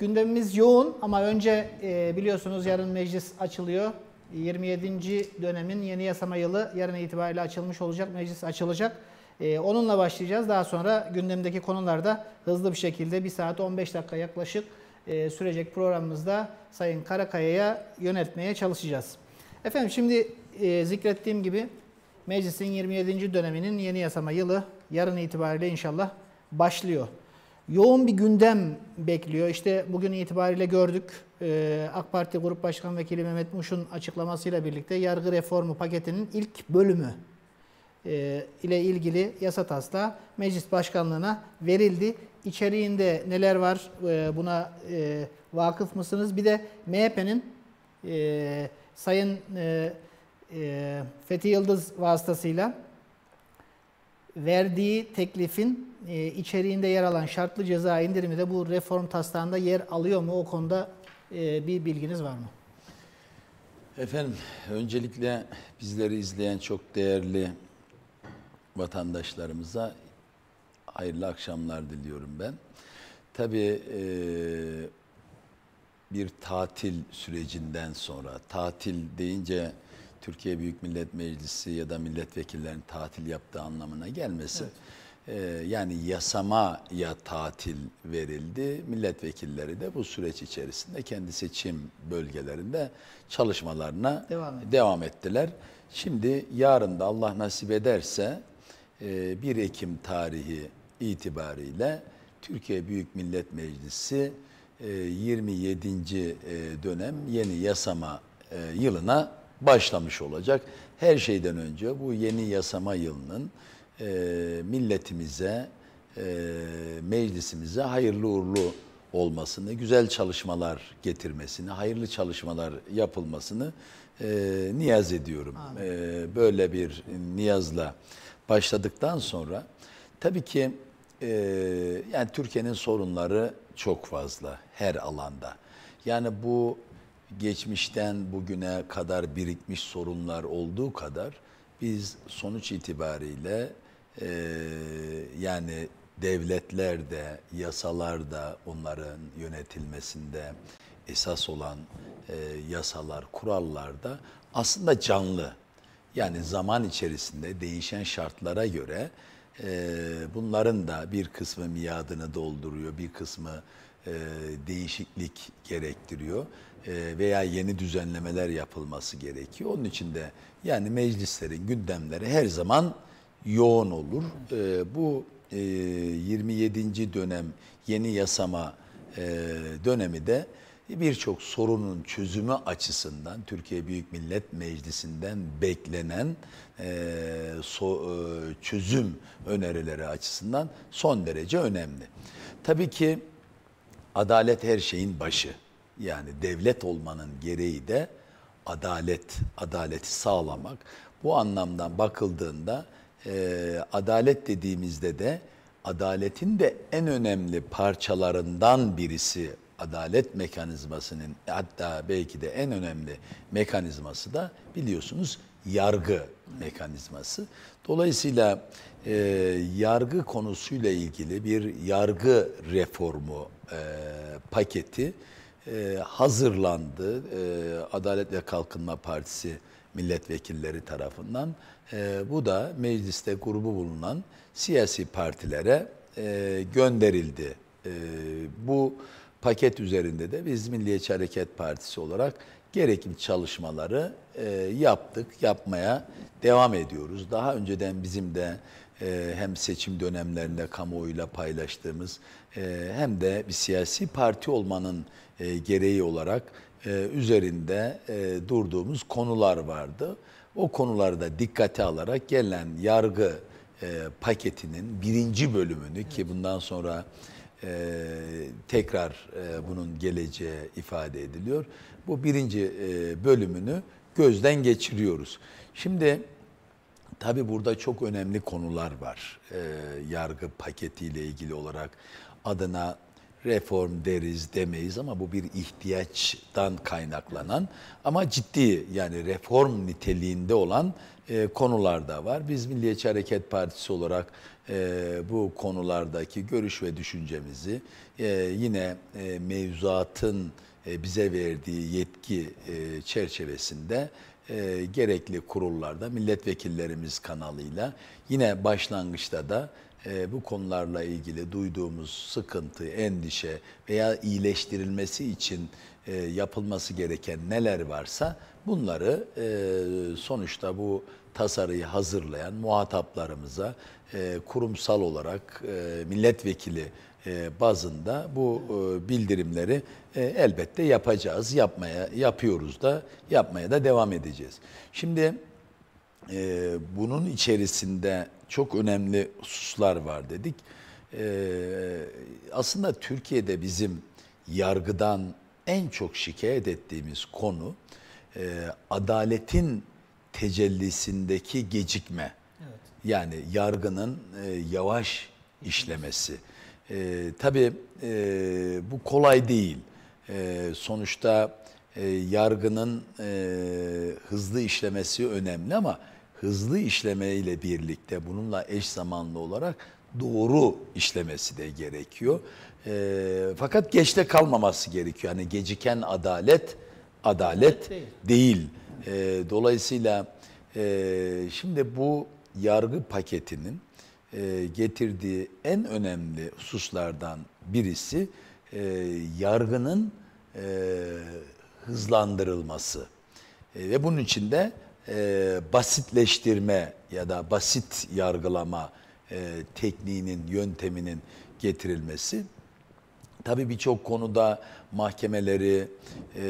Gündemimiz yoğun ama önce e, biliyorsunuz yarın meclis açılıyor. 27. dönemin yeni yasama yılı yarın itibariyle açılmış olacak, meclis açılacak. E, onunla başlayacağız. Daha sonra gündemdeki konularda hızlı bir şekilde 1 saat 15 dakika yaklaşık e, sürecek programımızda Sayın Karakaya'ya yönetmeye çalışacağız. Efendim şimdi e, zikrettiğim gibi meclisin 27. döneminin yeni yasama yılı yarın itibariyle inşallah başlıyor yoğun bir gündem bekliyor. İşte bugün itibariyle gördük e, AK Parti Grup Başkan Vekili Mehmet Muş'un açıklamasıyla birlikte yargı reformu paketinin ilk bölümü e, ile ilgili yasa taslağı meclis başkanlığına verildi. İçeriğinde neler var e, buna e, vakıf mısınız? Bir de MHP'nin Sayın Fethi Yıldız vasıtasıyla verdiği teklifin e, içeriğinde yer alan şartlı ceza indirimi de bu reform taslağında yer alıyor mu? O konuda e, bir bilginiz var mı? Efendim, öncelikle bizleri izleyen çok değerli vatandaşlarımıza hayırlı akşamlar diliyorum ben. Tabii e, bir tatil sürecinden sonra, tatil deyince Türkiye Büyük Millet Meclisi ya da milletvekillerinin tatil yaptığı anlamına gelmesin. Evet. E, yani yasamaya tatil verildi. Milletvekilleri de bu süreç içerisinde kendi seçim bölgelerinde çalışmalarına devam, devam ettiler. Şimdi yarın da Allah nasip ederse 1 e, Ekim tarihi itibariyle Türkiye Büyük Millet Meclisi 27. E, e, dönem yeni yasama yılına başlamış olacak. Her şeyden önce bu yeni yasama yılının e, milletimize, e, meclisimize hayırlı uğurlu olmasını, güzel çalışmalar getirmesini, hayırlı çalışmalar yapılmasını e, niyaz ediyorum. E, böyle bir niyazla başladıktan sonra tabii ki e, yani Türkiye'nin sorunları çok fazla her alanda. Yani bu geçmişten bugüne kadar birikmiş sorunlar olduğu kadar biz sonuç itibariyle e, yani devletlerde, yasalarda onların yönetilmesinde esas olan e, yasalar, kurallarda aslında canlı. Yani zaman içerisinde değişen şartlara göre e, bunların da bir kısmı miadını dolduruyor, bir kısmı e, değişiklik gerektiriyor e, veya yeni düzenlemeler yapılması gerekiyor. Onun için de yani meclislerin gündemleri her zaman yoğun olur. E, bu e, 27. dönem yeni yasama e, dönemi de birçok sorunun çözümü açısından Türkiye Büyük Millet Meclisi'nden beklenen e, so, e, çözüm önerileri açısından son derece önemli. Tabii ki Adalet her şeyin başı. Yani devlet olmanın gereği de adalet, adaleti sağlamak. Bu anlamdan bakıldığında e, adalet dediğimizde de adaletin de en önemli parçalarından birisi adalet mekanizmasının hatta belki de en önemli mekanizması da biliyorsunuz yargı mekanizması. Dolayısıyla e, yargı konusuyla ilgili bir yargı reformu e, paketi e, hazırlandı. E, Adalet ve Kalkınma Partisi milletvekilleri tarafından. E, bu da mecliste grubu bulunan siyasi partilere e, gönderildi. E, bu paket üzerinde de biz Milliyetçi Hareket Partisi olarak gerekli çalışmaları e, yaptık, yapmaya devam ediyoruz. Daha önceden bizim de e, hem seçim dönemlerinde kamuoyuyla paylaştığımız e, hem de bir siyasi parti olmanın e, gereği olarak e, üzerinde e, durduğumuz konular vardı. O konularda dikkate alarak gelen yargı e, paketinin birinci bölümünü evet. ki bundan sonra e, tekrar e, bunun geleceği ifade ediliyor. Bu birinci e, bölümünü gözden geçiriyoruz. Şimdi tabii burada çok önemli konular var. E, yargı paketiyle ilgili olarak adına reform deriz demeyiz ama bu bir ihtiyaçtan kaynaklanan ama ciddi yani reform niteliğinde olan e, konular da var. Biz Milliyetçi Hareket Partisi olarak e, bu konulardaki görüş ve düşüncemizi e, yine e, mevzuatın e, bize verdiği yetki e, çerçevesinde e, gerekli kurullarda milletvekillerimiz kanalıyla yine başlangıçta da bu konularla ilgili duyduğumuz sıkıntı, endişe veya iyileştirilmesi için yapılması gereken neler varsa bunları sonuçta bu tasarıyı hazırlayan muhataplarımıza kurumsal olarak milletvekili e, bazında bu e, bildirimleri e, elbette yapacağız, yapmaya yapıyoruz da yapmaya da devam edeceğiz. Şimdi bunun içerisinde çok önemli hususlar var dedik. Aslında Türkiye'de bizim yargıdan en çok şikayet ettiğimiz konu adaletin tecellisindeki gecikme. Evet. Yani yargının yavaş işlemesi. E, tabii e, bu kolay değil. E, sonuçta e, yargının e, hızlı işlemesi önemli ama hızlı işlemeyle birlikte bununla eş zamanlı olarak doğru işlemesi de gerekiyor. E, fakat geçte kalmaması gerekiyor. Yani geciken adalet adalet değil. değil. E, dolayısıyla e, şimdi bu yargı paketinin e, getirdiği en önemli hususlardan birisi e, yargının e, hızlandırılması. ve bunun için de basitleştirme ya da basit yargılama tekniğinin, yönteminin getirilmesi. Tabii birçok konuda mahkemeleri e,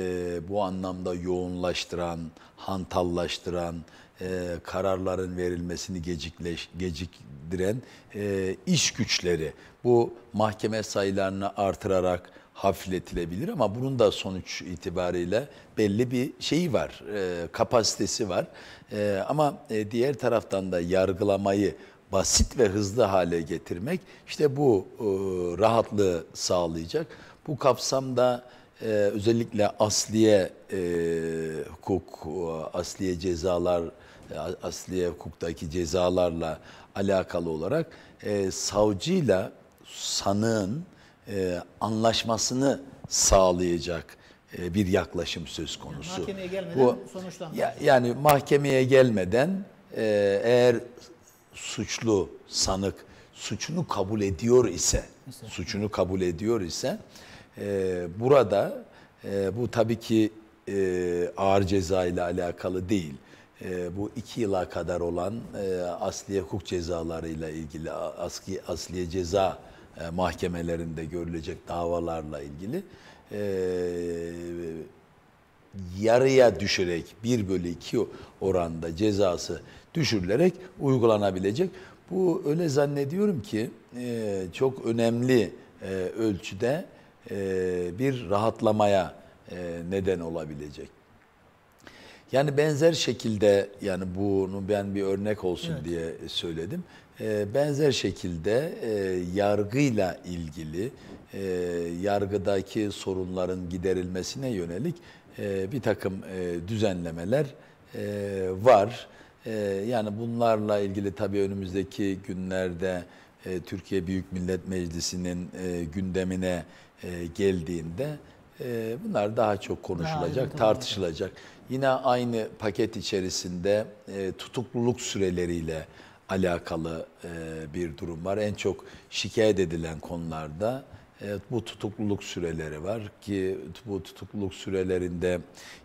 bu anlamda yoğunlaştıran, hantallaştıran, e, kararların verilmesini gecikleş, geciktiren e, iş güçleri bu mahkeme sayılarını artırarak hafifletilebilir ama bunun da sonuç itibariyle belli bir şeyi var, e, kapasitesi var. E, ama e, diğer taraftan da yargılamayı basit ve hızlı hale getirmek işte bu e, rahatlığı sağlayacak. Bu kapsamda e, özellikle asliye e, hukuk, e, asliye cezalar e, asliye hukuktaki cezalarla alakalı olarak e, savcıyla sanığın e, anlaşmasını sağlayacak e, bir yaklaşım söz konusu. Yani mahkemeye gelmeden Bu, sonuçlanmaz. Ya, yani mahkemeye gelmeden e, eğer suçlu sanık suçunu kabul ediyor ise, Mesela. suçunu kabul ediyor ise e, burada e, bu tabii ki e, ağır ceza ile alakalı değil e, bu iki yıla kadar olan e, asliye hukuk cezalarıyla ilgili aski, asliye ceza e, mahkemelerinde görülecek davalarla ilgili e, yarıya düşerek bir bölü 2 oranda cezası düşürülerek uygulanabilecek. Bu öyle zannediyorum ki e, çok önemli e, ölçüde e, bir rahatlamaya e, neden olabilecek. Yani benzer şekilde yani bunu ben bir örnek olsun evet. diye söyledim. E, benzer şekilde e, yargıyla ilgili e, yargıdaki sorunların giderilmesine yönelik e, bir takım e, düzenlemeler e, var. E, yani bunlarla ilgili tabii önümüzdeki günlerde e, Türkiye Büyük Millet Meclisi'nin e, gündemine e, geldiğinde e, bunlar daha çok konuşulacak, daha tartışılacak. Daha Yine aynı paket içerisinde e, tutukluluk süreleriyle alakalı e, bir durum var. En çok şikayet edilen konularda Evet, bu tutukluluk süreleri var ki bu tutukluluk sürelerinde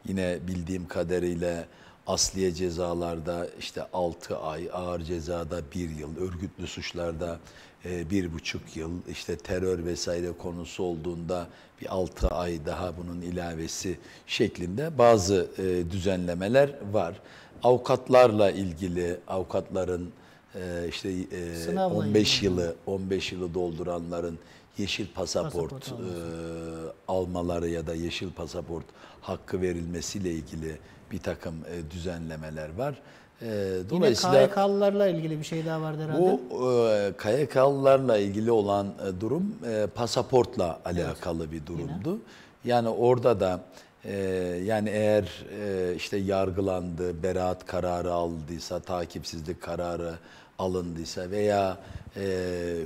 yine bildiğim kadarıyla asliye cezalarda işte 6 ay, ağır cezada 1 yıl, örgütlü suçlarda e, bir buçuk yıl işte terör vesaire konusu olduğunda bir altı ay daha bunun ilavesi şeklinde bazı e, düzenlemeler var. Avukatlarla ilgili avukatların e, işte Sınavla 15 ilgili. yılı 15 yılı dolduranların yeşil pasaport, pasaport almaları ya da yeşil pasaport hakkı verilmesiyle ilgili bir takım düzenlemeler var. E, dolayısıyla Yine KYK'lılarla ilgili bir şey daha vardı herhalde. Bu e, KYK'lılarla ilgili olan e, durum e, pasaportla alakalı evet. bir durumdu. Yine. Yani orada da e, yani eğer e, işte yargılandı, beraat kararı aldıysa, takipsizlik kararı alındıysa veya e,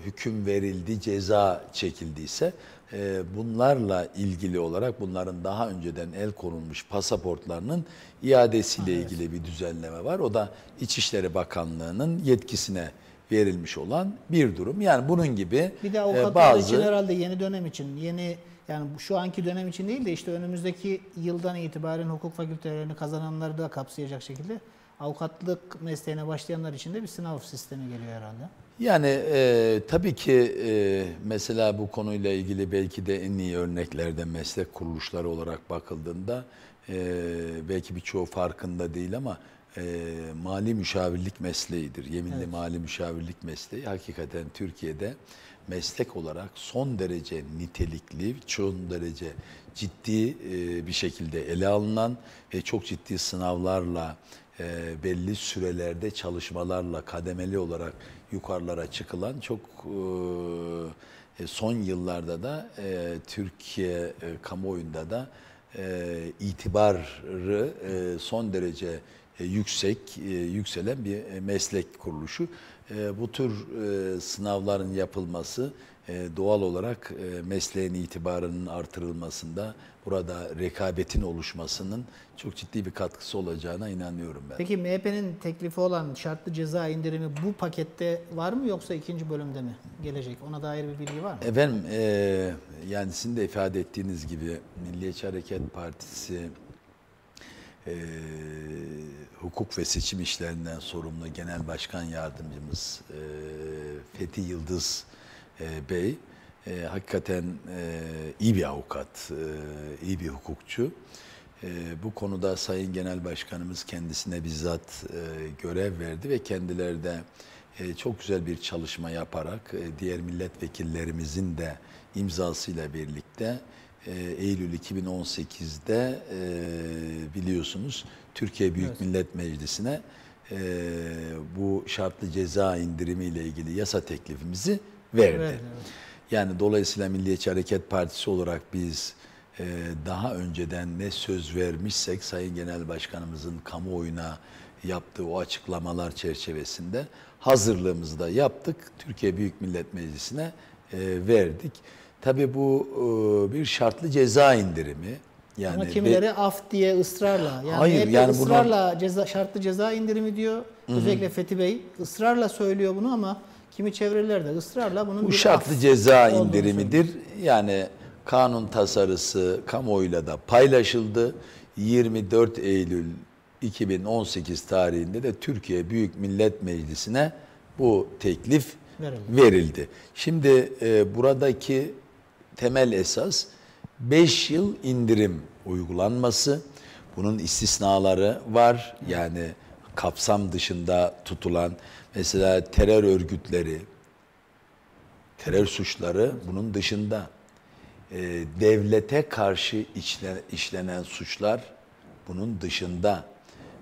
hüküm verildi, ceza çekildiyse ee, bunlarla ilgili olarak bunların daha önceden el konulmuş pasaportlarının iadesiyle ah, evet. ilgili bir düzenleme var. O da İçişleri Bakanlığı'nın yetkisine verilmiş olan bir durum. Yani bunun gibi bir de e, avukatlar bazı... için herhalde yeni dönem için yeni yani şu anki dönem için değil de işte önümüzdeki yıldan itibaren hukuk fakültelerini kazananları da kapsayacak şekilde avukatlık mesleğine başlayanlar için de bir sınav sistemi geliyor herhalde. Yani e, tabii ki e, mesela bu konuyla ilgili belki de en iyi örneklerde meslek kuruluşları olarak bakıldığında e, belki birçoğu farkında değil ama e, mali müşavirlik mesleğidir. Yeminli evet. mali müşavirlik mesleği hakikaten Türkiye'de meslek olarak son derece nitelikli, son derece ciddi e, bir şekilde ele alınan ve çok ciddi sınavlarla, e, belli sürelerde çalışmalarla kademeli olarak yukarılara çıkılan çok e, e, son yıllarda da e, Türkiye e, kamuoyunda da e, itibarı e, son derece e, yüksek e, yükselen bir e, meslek kuruluşu. E, bu tür e, sınavların yapılması e, doğal olarak e, mesleğin itibarının artırılmasında, burada rekabetin oluşmasının çok ciddi bir katkısı olacağına inanıyorum ben. Peki MHP'nin teklifi olan şartlı ceza indirimi bu pakette var mı yoksa ikinci bölümde mi gelecek? Ona dair bir bilgi var mı? Efendim e, yani sizin de ifade ettiğiniz gibi Milliyetçi Hareket Partisi e, hukuk ve seçim işlerinden sorumlu Genel Başkan Yardımcımız e, Fethi Yıldız e, Bey e, hakikaten e, iyi bir avukat, e, iyi bir hukukçu. E, bu konuda Sayın Genel Başkanımız kendisine bizzat e, görev verdi ve kendileri de e, çok güzel bir çalışma yaparak e, diğer milletvekillerimizin de imzasıyla birlikte e, Eylül 2018'de e, biliyorsunuz Türkiye Büyük evet. Millet Meclisi'ne e, bu şartlı ceza indirimi ile ilgili yasa teklifimizi verdi. Evet, evet. Yani dolayısıyla Milliyetçi Hareket Partisi olarak biz e, daha önceden ne söz vermişsek Sayın Genel Başkanımızın kamuoyuna yaptığı o açıklamalar çerçevesinde hazırlığımızı da yaptık. Türkiye Büyük Millet Meclisi'ne e, verdik. Tabii bu e, bir şartlı ceza indirimi. Yani Ama kimileri ve, af diye ısrarla. Yani hayır yani ısrarla buna... ceza, şartlı ceza indirimi diyor. Özellikle Hı -hı. Fethi Bey ısrarla söylüyor bunu ama Kimi çevrelerde ısrarla bunun Bu bir şartlı ceza indirimidir. Söylüyor. Yani kanun tasarısı kamuoyuyla da paylaşıldı. 24 Eylül 2018 tarihinde de Türkiye Büyük Millet Meclisi'ne bu teklif verildi. verildi. Şimdi e, buradaki temel esas 5 yıl indirim uygulanması. Bunun istisnaları var. Yani kapsam dışında tutulan mesela terör örgütleri, terör suçları bunun dışında e, devlete karşı işlen, işlenen suçlar bunun dışında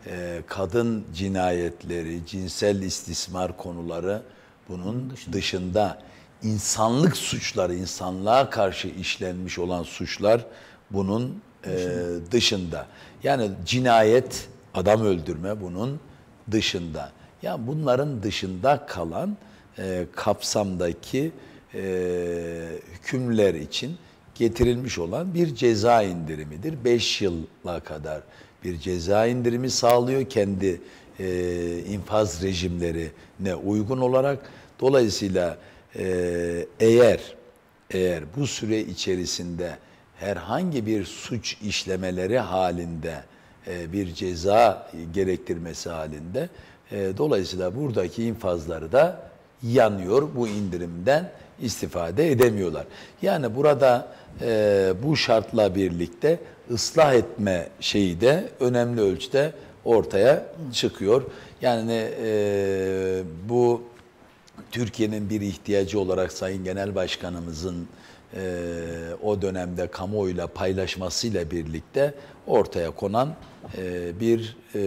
e, kadın cinayetleri, cinsel istismar konuları bunun, dışında. dışında insanlık suçları, insanlığa karşı işlenmiş olan suçlar bunun e, dışında. Yani cinayet Adam öldürme bunun dışında. Yani bunların dışında kalan e, kapsamdaki e, hükümler için getirilmiş olan bir ceza indirimidir. 5 yıla kadar bir ceza indirimi sağlıyor kendi e, infaz rejimlerine uygun olarak. Dolayısıyla e, eğer eğer bu süre içerisinde herhangi bir suç işlemeleri halinde e, bir ceza gerektirmesi halinde. E, dolayısıyla buradaki infazları da yanıyor bu indirimden istifade edemiyorlar. Yani burada e, bu şartla birlikte ıslah etme şeyi de önemli ölçüde ortaya çıkıyor. Yani e, bu Türkiye'nin bir ihtiyacı olarak Sayın Genel Başkanımızın e, o dönemde kamuoyuyla paylaşmasıyla birlikte ortaya konan e, bir e,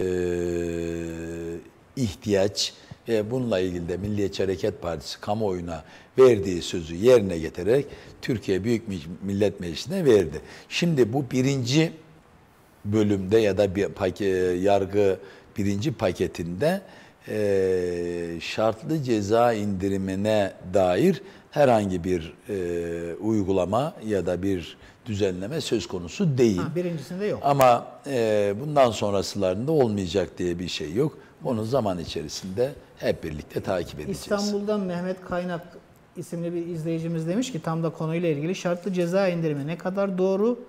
ihtiyaç ve bununla ilgili de Milliyetçi Hareket Partisi kamuoyuna verdiği sözü yerine getirerek Türkiye Büyük Millet Meclisi'ne verdi. Şimdi bu birinci bölümde ya da bir paket, yargı birinci paketinde e, şartlı ceza indirimine dair herhangi bir e, uygulama ya da bir düzenleme söz konusu değil. Ha, birincisinde yok. Ama e, bundan sonrasılarında olmayacak diye bir şey yok. Onu zaman içerisinde hep birlikte takip edeceğiz. İstanbul'dan Mehmet Kaynak isimli bir izleyicimiz demiş ki tam da konuyla ilgili şartlı ceza indirimi ne kadar doğru?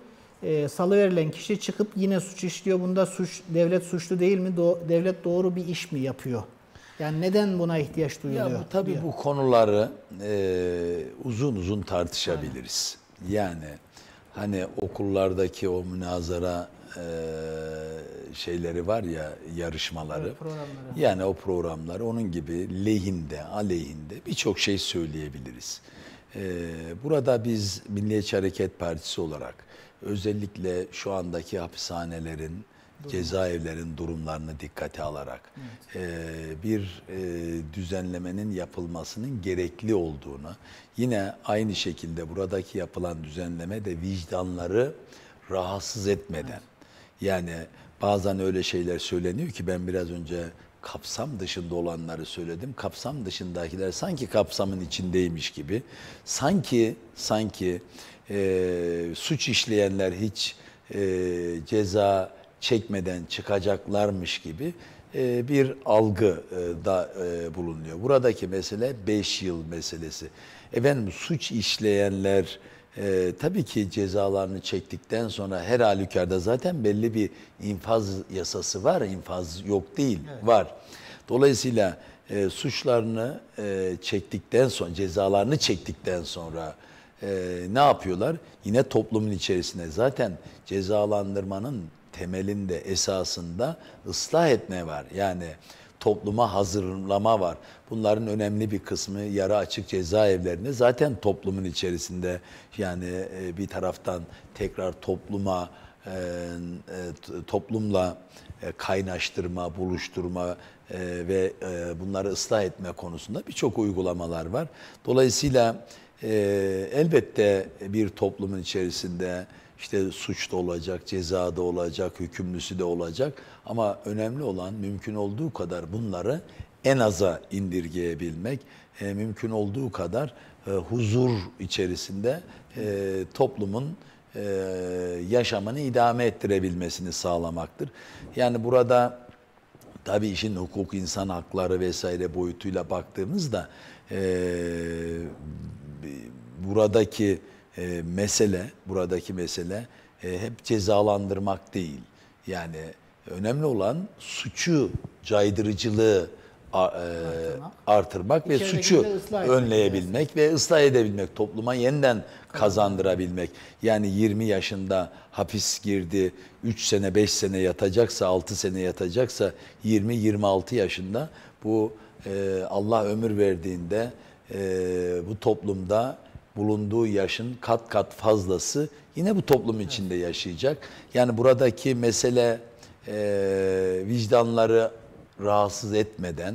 E, verilen kişi çıkıp yine suç işliyor. Bunda suç devlet suçlu değil mi? Do devlet doğru bir iş mi yapıyor? Yani neden buna ihtiyaç duyuluyor? Ya tabii diyor. bu konuları e, uzun uzun tartışabiliriz. Aynen. Yani Hani okullardaki o münazara şeyleri var ya yarışmaları. Evet, yani o programları onun gibi lehinde, aleyhinde birçok şey söyleyebiliriz. burada biz Milliyetçi Hareket Partisi olarak özellikle şu andaki hapishanelerin Cezaevlerin durumlarını dikkate alarak evet. e, bir e, düzenlemenin yapılmasının gerekli olduğunu, yine aynı şekilde buradaki yapılan düzenleme de vicdanları rahatsız etmeden, evet. yani bazen öyle şeyler söyleniyor ki ben biraz önce kapsam dışında olanları söyledim. Kapsam dışındakiler sanki kapsamın içindeymiş gibi. Sanki sanki e, suç işleyenler hiç e, ceza çekmeden çıkacaklarmış gibi e, bir algı e, da e, bulunuyor. Buradaki mesele 5 yıl meselesi. Efendim suç işleyenler e, tabii ki cezalarını çektikten sonra her halükarda zaten belli bir infaz yasası var. infaz yok değil, evet. var. Dolayısıyla e, suçlarını e, çektikten sonra, cezalarını çektikten sonra e, ne yapıyorlar? Yine toplumun içerisine zaten cezalandırmanın temelinde, esasında ıslah etme var. Yani topluma hazırlama var. Bunların önemli bir kısmı yarı açık cezaevlerinde zaten toplumun içerisinde yani e, bir taraftan tekrar topluma e, e, toplumla kaynaştırma, buluşturma ve bunları ıslah etme konusunda birçok uygulamalar var. Dolayısıyla elbette bir toplumun içerisinde işte suç da olacak, ceza da olacak, hükümlüsü de olacak. Ama önemli olan mümkün olduğu kadar bunları en aza indirgeyebilmek, e, mümkün olduğu kadar e, huzur içerisinde e, toplumun e, yaşamını idame ettirebilmesini sağlamaktır. Yani burada tabii işin hukuk, insan hakları vesaire boyutuyla baktığımızda e, buradaki e, mesele, buradaki mesele e, hep cezalandırmak değil. Yani önemli olan suçu, caydırıcılığı a, e, artırmak, ve suçu önleyebilmek ve ıslah edebilmek, topluma yeniden kazandırabilmek. Yani 20 yaşında hapis girdi, 3 sene 5 sene yatacaksa, 6 sene yatacaksa 20-26 yaşında bu e, Allah ömür verdiğinde e, bu toplumda bulunduğu yaşın kat kat fazlası yine bu toplum içinde yaşayacak. Yani buradaki mesele e, vicdanları rahatsız etmeden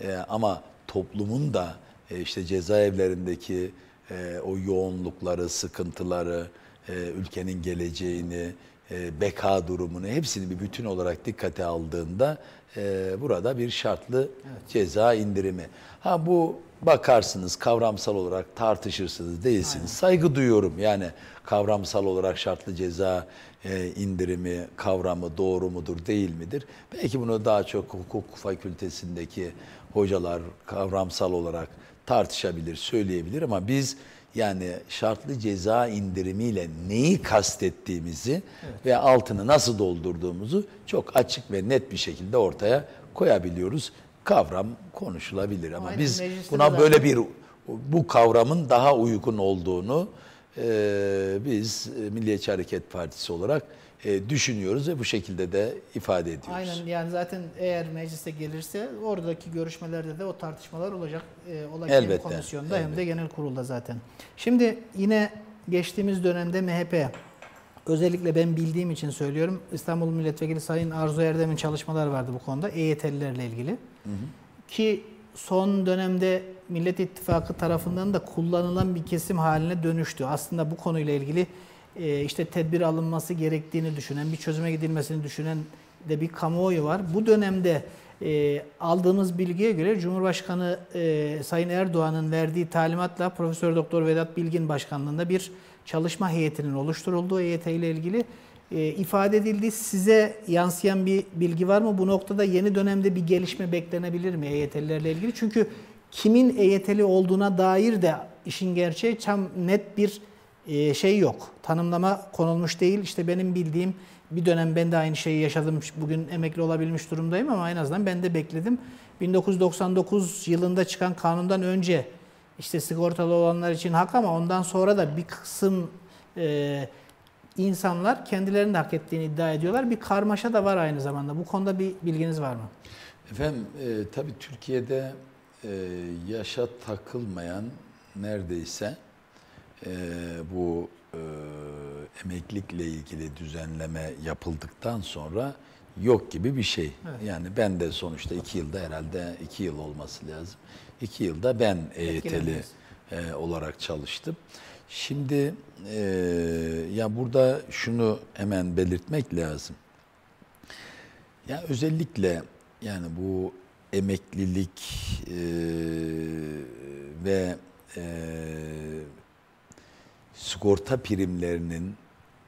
e, ama toplumun da e, işte cezaevlerindeki e, o yoğunlukları, sıkıntıları, e, ülkenin geleceğini, e, beka durumunu hepsini bir bütün olarak dikkate aldığında e, burada bir şartlı evet. ceza indirimi. Ha bu bakarsınız kavramsal olarak tartışırsınız değilsiniz. Saygı duyuyorum yani kavramsal olarak şartlı ceza e, indirimi kavramı doğru mudur değil midir? Belki bunu daha çok hukuk fakültesindeki hocalar kavramsal olarak tartışabilir, söyleyebilir ama biz yani şartlı ceza indirimiyle neyi kastettiğimizi evet. ve altını nasıl doldurduğumuzu çok açık ve net bir şekilde ortaya koyabiliyoruz kavram konuşulabilir ama Aynen, biz buna zaten. böyle bir bu kavramın daha uygun olduğunu e, biz e, Milliyetçi Hareket Partisi olarak e, düşünüyoruz ve bu şekilde de ifade ediyoruz. Aynen yani zaten eğer meclise gelirse oradaki görüşmelerde de o tartışmalar olacak. E, olacak elbette, hem komisyonda elbette. hem de genel kurulda zaten. Şimdi yine geçtiğimiz dönemde MHP özellikle ben bildiğim için söylüyorum İstanbul Milletvekili Sayın Arzu Erdem'in çalışmalar vardı bu konuda EYT'lilerle ilgili. Hı Ki son dönemde Millet İttifakı tarafından da kullanılan bir kesim haline dönüştü. Aslında bu konuyla ilgili e, işte tedbir alınması gerektiğini düşünen, bir çözüme gidilmesini düşünen de bir kamuoyu var. Bu dönemde e, aldığımız bilgiye göre Cumhurbaşkanı e, Sayın Erdoğan'ın verdiği talimatla Profesör Doktor Vedat Bilgin başkanlığında bir çalışma heyetinin oluşturulduğu EYT ile ilgili e, ifade edildi. Size yansıyan bir bilgi var mı? Bu noktada yeni dönemde bir gelişme beklenebilir mi EYT'lilerle ilgili? Çünkü kimin EYT'li olduğuna dair de işin gerçeği tam net bir e, şey yok. Tanımlama konulmuş değil. İşte benim bildiğim bir dönem ben de aynı şeyi yaşadım. Bugün emekli olabilmiş durumdayım ama en azından ben de bekledim. 1999 yılında çıkan kanundan önce işte sigortalı olanlar için hak ama ondan sonra da bir kısım e, insanlar kendilerinin hak ettiğini iddia ediyorlar. Bir karmaşa da var aynı zamanda. Bu konuda bir bilginiz var mı? Efendim e, tabii Türkiye'de e, yaşa takılmayan neredeyse e, bu e, emeklilikle ilgili düzenleme yapıldıktan sonra yok gibi bir şey. Evet. Yani ben de sonuçta iki yılda herhalde iki yıl olması lazım. İki yılda ben EYT'li e, olarak çalıştım. Şimdi e, ya burada şunu hemen belirtmek lazım. Ya özellikle yani bu emeklilik e, ve e, sigorta primlerinin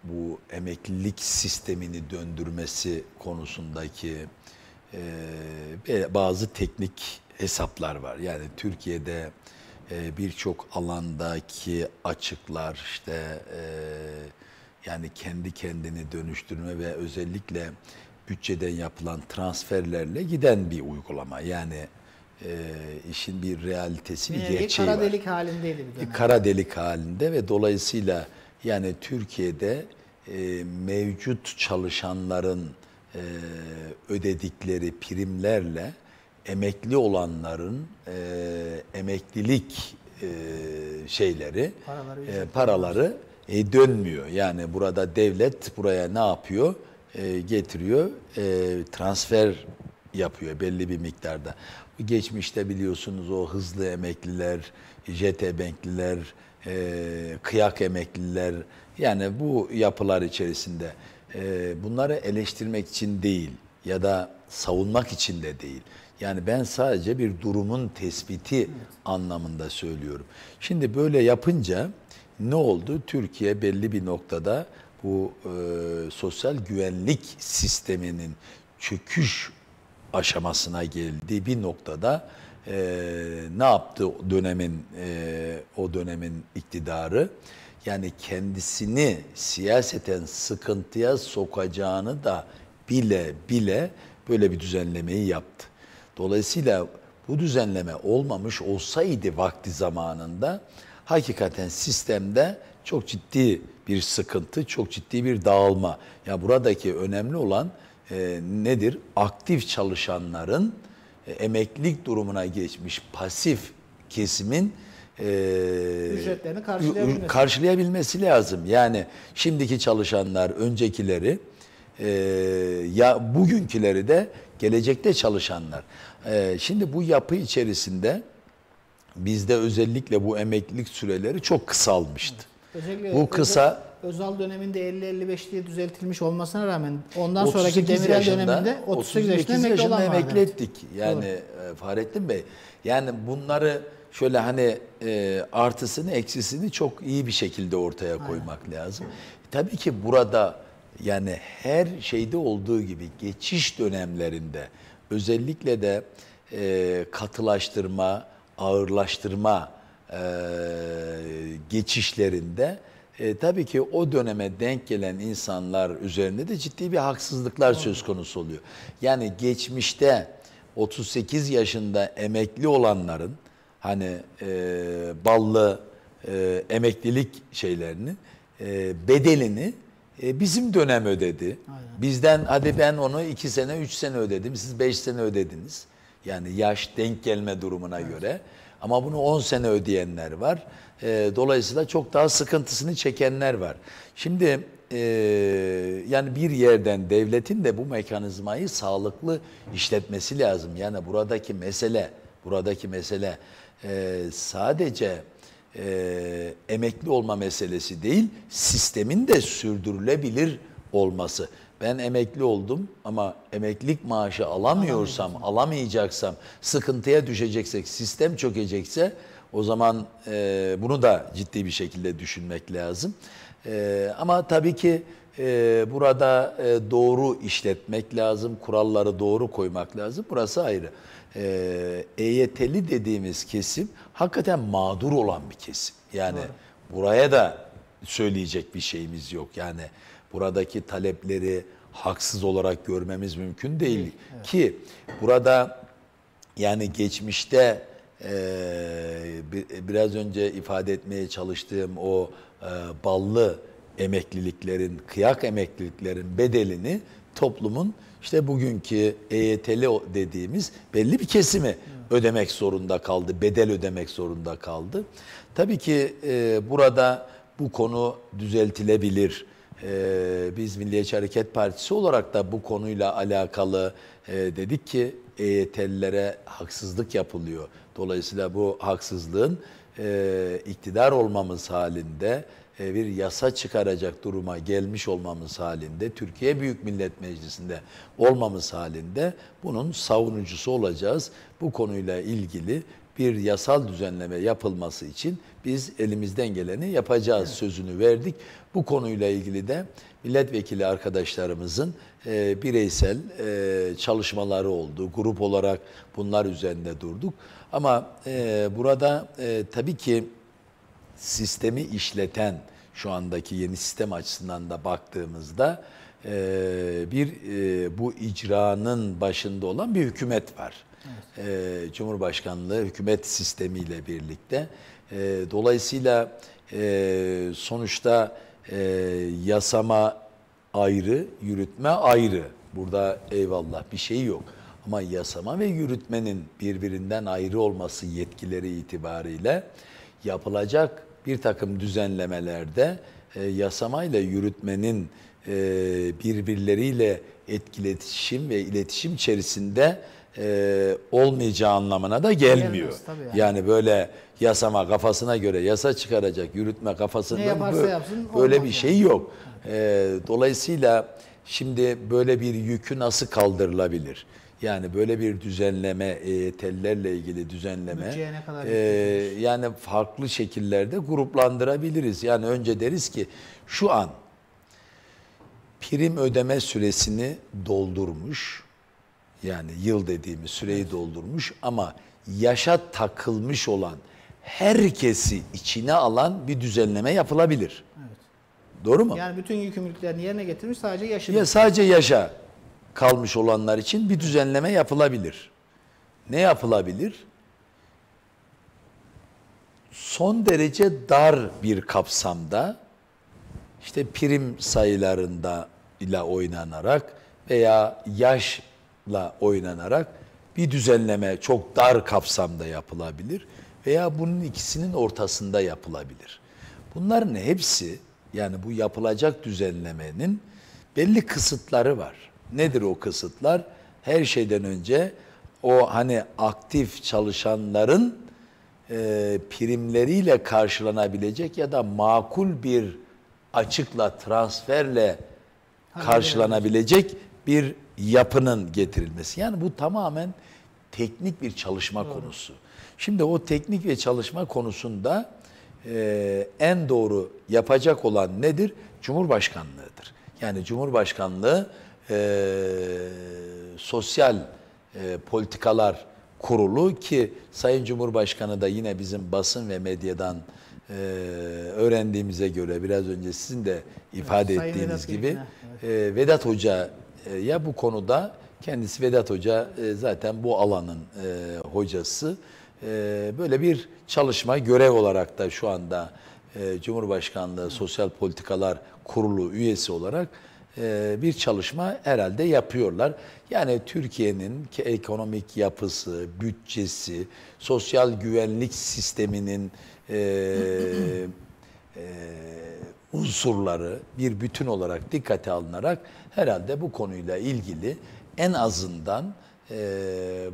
bu emeklilik sistemini döndürmesi konusundaki e, bazı teknik hesaplar var. Yani Türkiye'de e, birçok alandaki açıklar işte e, yani kendi kendini dönüştürme ve özellikle bütçeden yapılan transferlerle giden bir uygulama. Yani e, işin bir realitesi, bir yani ee, gerçeği kara delik halindeydi bir e, dönem. Kara delik halinde ve dolayısıyla yani Türkiye'de e, mevcut çalışanların e, ödedikleri primlerle emekli olanların e, emeklilik e, şeyleri paraları, e, paraları e, dönmüyor. Yani burada devlet buraya ne yapıyor? E, getiriyor, e, transfer yapıyor belli bir miktarda. Geçmişte biliyorsunuz o hızlı emekliler, jet emekliler, e, kıyak emekliler yani bu yapılar içerisinde e, bunları eleştirmek için değil ya da savunmak için de değil. Yani ben sadece bir durumun tespiti evet. anlamında söylüyorum. Şimdi böyle yapınca ne oldu? Türkiye belli bir noktada bu e, sosyal güvenlik sisteminin çöküş aşamasına geldi bir noktada e, ne yaptı dönemin e, o dönemin iktidarı? Yani kendisini siyaseten sıkıntıya sokacağını da bile bile böyle bir düzenlemeyi yaptı. Dolayısıyla bu düzenleme olmamış olsaydı vakti zamanında hakikaten sistemde çok ciddi bir sıkıntı, çok ciddi bir dağılma. Ya buradaki önemli olan e, nedir? Aktif çalışanların e, emeklilik durumuna geçmiş pasif kesimin e, ücretlerini karşılayabilmesi. karşılayabilmesi lazım. Yani şimdiki çalışanlar öncekileri e, ya bugünküleri de gelecekte çalışanlar. Ee, şimdi bu yapı içerisinde bizde özellikle bu emeklilik süreleri çok kısalmıştı. Özellikle bu kısa Özal döneminde 50-55 diye düzeltilmiş olmasına rağmen ondan sonraki Demirel yaşında, döneminde 38, 38 yaşında emekli, emekli ettik. Yani Doğru. E, Fahrettin Bey yani bunları şöyle hani e, artısını eksisini çok iyi bir şekilde ortaya koymak Aynen. lazım. Tabii ki burada yani her şeyde olduğu gibi geçiş dönemlerinde özellikle de e, katılaştırma, ağırlaştırma e, geçişlerinde e, tabii ki o döneme denk gelen insanlar üzerinde de ciddi bir haksızlıklar söz konusu oluyor. Yani geçmişte 38 yaşında emekli olanların hani e, ballı e, emeklilik şeylerini e, bedelini e, bizim dönem ödedi. Aynen. Bizden hadi ben onu iki sene, üç sene ödedim. Siz beş sene ödediniz. Yani yaş denk gelme durumuna evet. göre. Ama bunu 10 sene ödeyenler var. E, dolayısıyla çok daha sıkıntısını çekenler var. Şimdi e, yani bir yerden devletin de bu mekanizmayı sağlıklı işletmesi lazım. Yani buradaki mesele, buradaki mesele e, sadece e, emekli olma meselesi değil, sistemin de sürdürülebilir olması. Ben emekli oldum ama emeklilik maaşı alamıyorsam, alamayacaksam, sıkıntıya düşeceksek, sistem çökecekse o zaman e, bunu da ciddi bir şekilde düşünmek lazım. E, ama tabii ki e, burada e, doğru işletmek lazım, kuralları doğru koymak lazım. Burası ayrı. Ee, e, EYT'li dediğimiz kesim hakikaten mağdur olan bir kesim. Yani Doğru. buraya da söyleyecek bir şeyimiz yok. Yani buradaki talepleri haksız olarak görmemiz mümkün değil. Evet. Ki burada yani geçmişte e, biraz önce ifade etmeye çalıştığım o e, ballı emekliliklerin, kıyak emekliliklerin bedelini toplumun işte bugünkü EYT'li dediğimiz belli bir kesimi ödemek zorunda kaldı, bedel ödemek zorunda kaldı. Tabii ki e, burada bu konu düzeltilebilir. E, biz Milliyetçi Hareket Partisi olarak da bu konuyla alakalı e, dedik ki EYT'lilere haksızlık yapılıyor. Dolayısıyla bu haksızlığın e, iktidar olmamız halinde e, bir yasa çıkaracak duruma gelmiş olmamız halinde, Türkiye Büyük Millet Meclisi'nde olmamız halinde bunun savunucusu olacağız. Bu konuyla ilgili bir yasal düzenleme yapılması için biz elimizden geleni yapacağız evet. sözünü verdik. Bu konuyla ilgili de milletvekili arkadaşlarımızın e, bireysel e, çalışmaları oldu. Grup olarak bunlar üzerinde durduk. Ama e, burada e, tabii ki sistemi işleten şu andaki yeni sistem açısından da baktığımızda e, bir e, bu icranın başında olan bir hükümet var. Evet. E, Cumhurbaşkanlığı hükümet sistemiyle birlikte. E, dolayısıyla e, sonuçta e, yasama ayrı, yürütme ayrı. Burada eyvallah bir şey yok. Ama yasama ve yürütmenin birbirinden ayrı olması yetkileri itibariyle yapılacak bir takım düzenlemelerde e, yasamayla yürütmenin e, birbirleriyle etkiletişim ve iletişim içerisinde e, olmayacağı anlamına da gelmiyor. yani. yani böyle yasama kafasına göre yasa çıkaracak, yürütme kafasında böyle, böyle bir şey yok. E, dolayısıyla şimdi böyle bir yükü nasıl kaldırılabilir? Yani böyle bir düzenleme, e, tellerle ilgili düzenleme, e, yani farklı şekillerde gruplandırabiliriz. Yani önce deriz ki şu an prim ödeme süresini doldurmuş, yani yıl dediğimiz süreyi doldurmuş ama yaşa takılmış olan herkesi içine alan bir düzenleme yapılabilir. Evet. Doğru mu? Yani bütün yükümlülüklerini yerine getirmiş sadece yaşa. Ya sadece yaşa kalmış olanlar için bir düzenleme yapılabilir. Ne yapılabilir? Son derece dar bir kapsamda işte prim sayılarında ile oynanarak veya yaşla oynanarak bir düzenleme çok dar kapsamda yapılabilir veya bunun ikisinin ortasında yapılabilir. Bunların hepsi yani bu yapılacak düzenlemenin belli kısıtları var. Nedir o kısıtlar? Her şeyden önce o hani aktif çalışanların e, primleriyle karşılanabilecek ya da makul bir açıkla transferle karşılanabilecek bir yapının getirilmesi. Yani bu tamamen teknik bir çalışma doğru. konusu. Şimdi o teknik ve çalışma konusunda e, en doğru yapacak olan nedir? Cumhurbaşkanlığıdır. Yani Cumhurbaşkanlığı e, sosyal e, politikalar kurulu ki Sayın Cumhurbaşkanı da yine bizim basın ve medyadan e, öğrendiğimize göre biraz önce sizin de ifade evet, ettiğiniz Vedat gibi evet. e, Vedat Hoca e, ya bu konuda kendisi Vedat Hoca e, zaten bu alanın e, hocası e, böyle bir çalışma görev olarak da şu anda e, Cumhurbaşkanlığı Sosyal Politikalar Kurulu üyesi olarak e, bir çalışma herhalde yapıyorlar. Yani Türkiye'nin ekonomik yapısı, bütçesi, sosyal güvenlik sisteminin e, e, unsurları bir bütün olarak dikkate alınarak herhalde bu konuyla ilgili en azından e,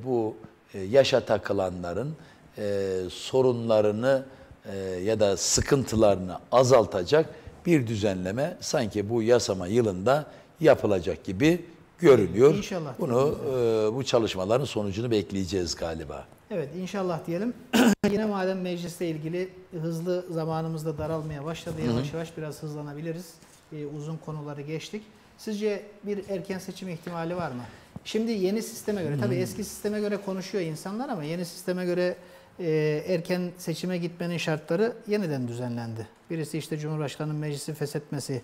bu e, yaşa takılanların e, sorunlarını e, ya da sıkıntılarını azaltacak bir düzenleme sanki bu yasama yılında yapılacak gibi görünüyor. İnşallah. Bunu e, bu çalışmaların sonucunu bekleyeceğiz galiba. Evet inşallah diyelim. Yine madem mecliste ilgili hızlı zamanımızda daralmaya başladı. Yavaş yavaş biraz hızlanabiliriz. E, uzun konuları geçtik. Sizce bir erken seçim ihtimali var mı? Şimdi yeni sisteme göre, tabii eski sisteme göre konuşuyor insanlar ama yeni sisteme göre e, erken seçime gitmenin şartları yeniden düzenlendi. Birisi işte Cumhurbaşkanı'nın meclisi feshetmesi,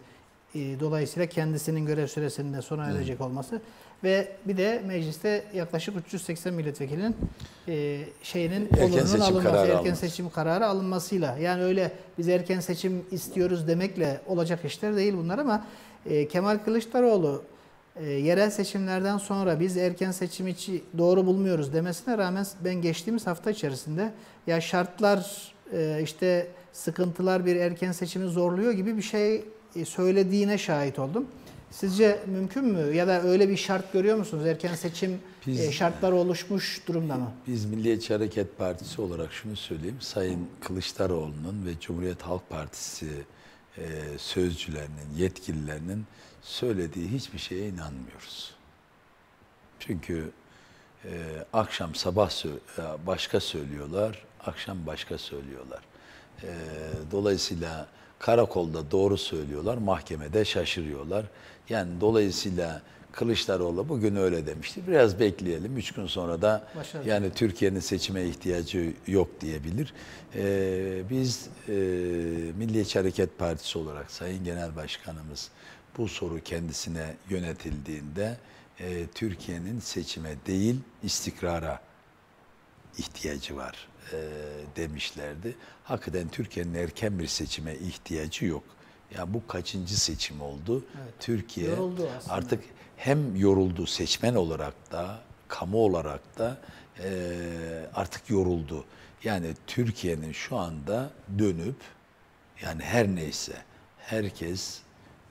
e, dolayısıyla kendisinin görev süresinde sona erecek olması ve bir de mecliste yaklaşık 380 milletvekilinin e, şeyinin erken seçim alınması, kararı erken alınması. seçim kararı alınmasıyla yani öyle biz erken seçim istiyoruz demekle olacak işler değil bunlar ama e, Kemal Kılıçdaroğlu yerel seçimlerden sonra biz erken seçim içi doğru bulmuyoruz demesine rağmen ben geçtiğimiz hafta içerisinde ya şartlar e, işte sıkıntılar bir erken seçimi zorluyor gibi bir şey e, söylediğine şahit oldum. Sizce mümkün mü? Ya da öyle bir şart görüyor musunuz? Erken seçim e, biz, şartları oluşmuş durumda mı? Biz Milliyetçi Hareket Partisi olarak şunu söyleyeyim. Sayın Kılıçdaroğlu'nun ve Cumhuriyet Halk Partisi e, sözcülerinin, yetkililerinin söylediği hiçbir şeye inanmıyoruz. Çünkü akşam sabah başka söylüyorlar, akşam başka söylüyorlar. E, dolayısıyla karakolda doğru söylüyorlar, mahkemede şaşırıyorlar. Yani dolayısıyla Kılıçdaroğlu bugün öyle demişti. Biraz bekleyelim. Üç gün sonra da Başarılı. yani Türkiye'nin seçime ihtiyacı yok diyebilir. Ee, biz e, Milliyetçi Hareket Partisi olarak Sayın Genel Başkanımız bu soru kendisine yönetildiğinde e, Türkiye'nin seçime değil istikrara ihtiyacı var e, demişlerdi. Hakikaten Türkiye'nin erken bir seçime ihtiyacı yok. Yani bu kaçıncı seçim oldu? Evet. Türkiye yoruldu artık hem yoruldu seçmen olarak da, kamu olarak da e, artık yoruldu. Yani Türkiye'nin şu anda dönüp yani her neyse herkes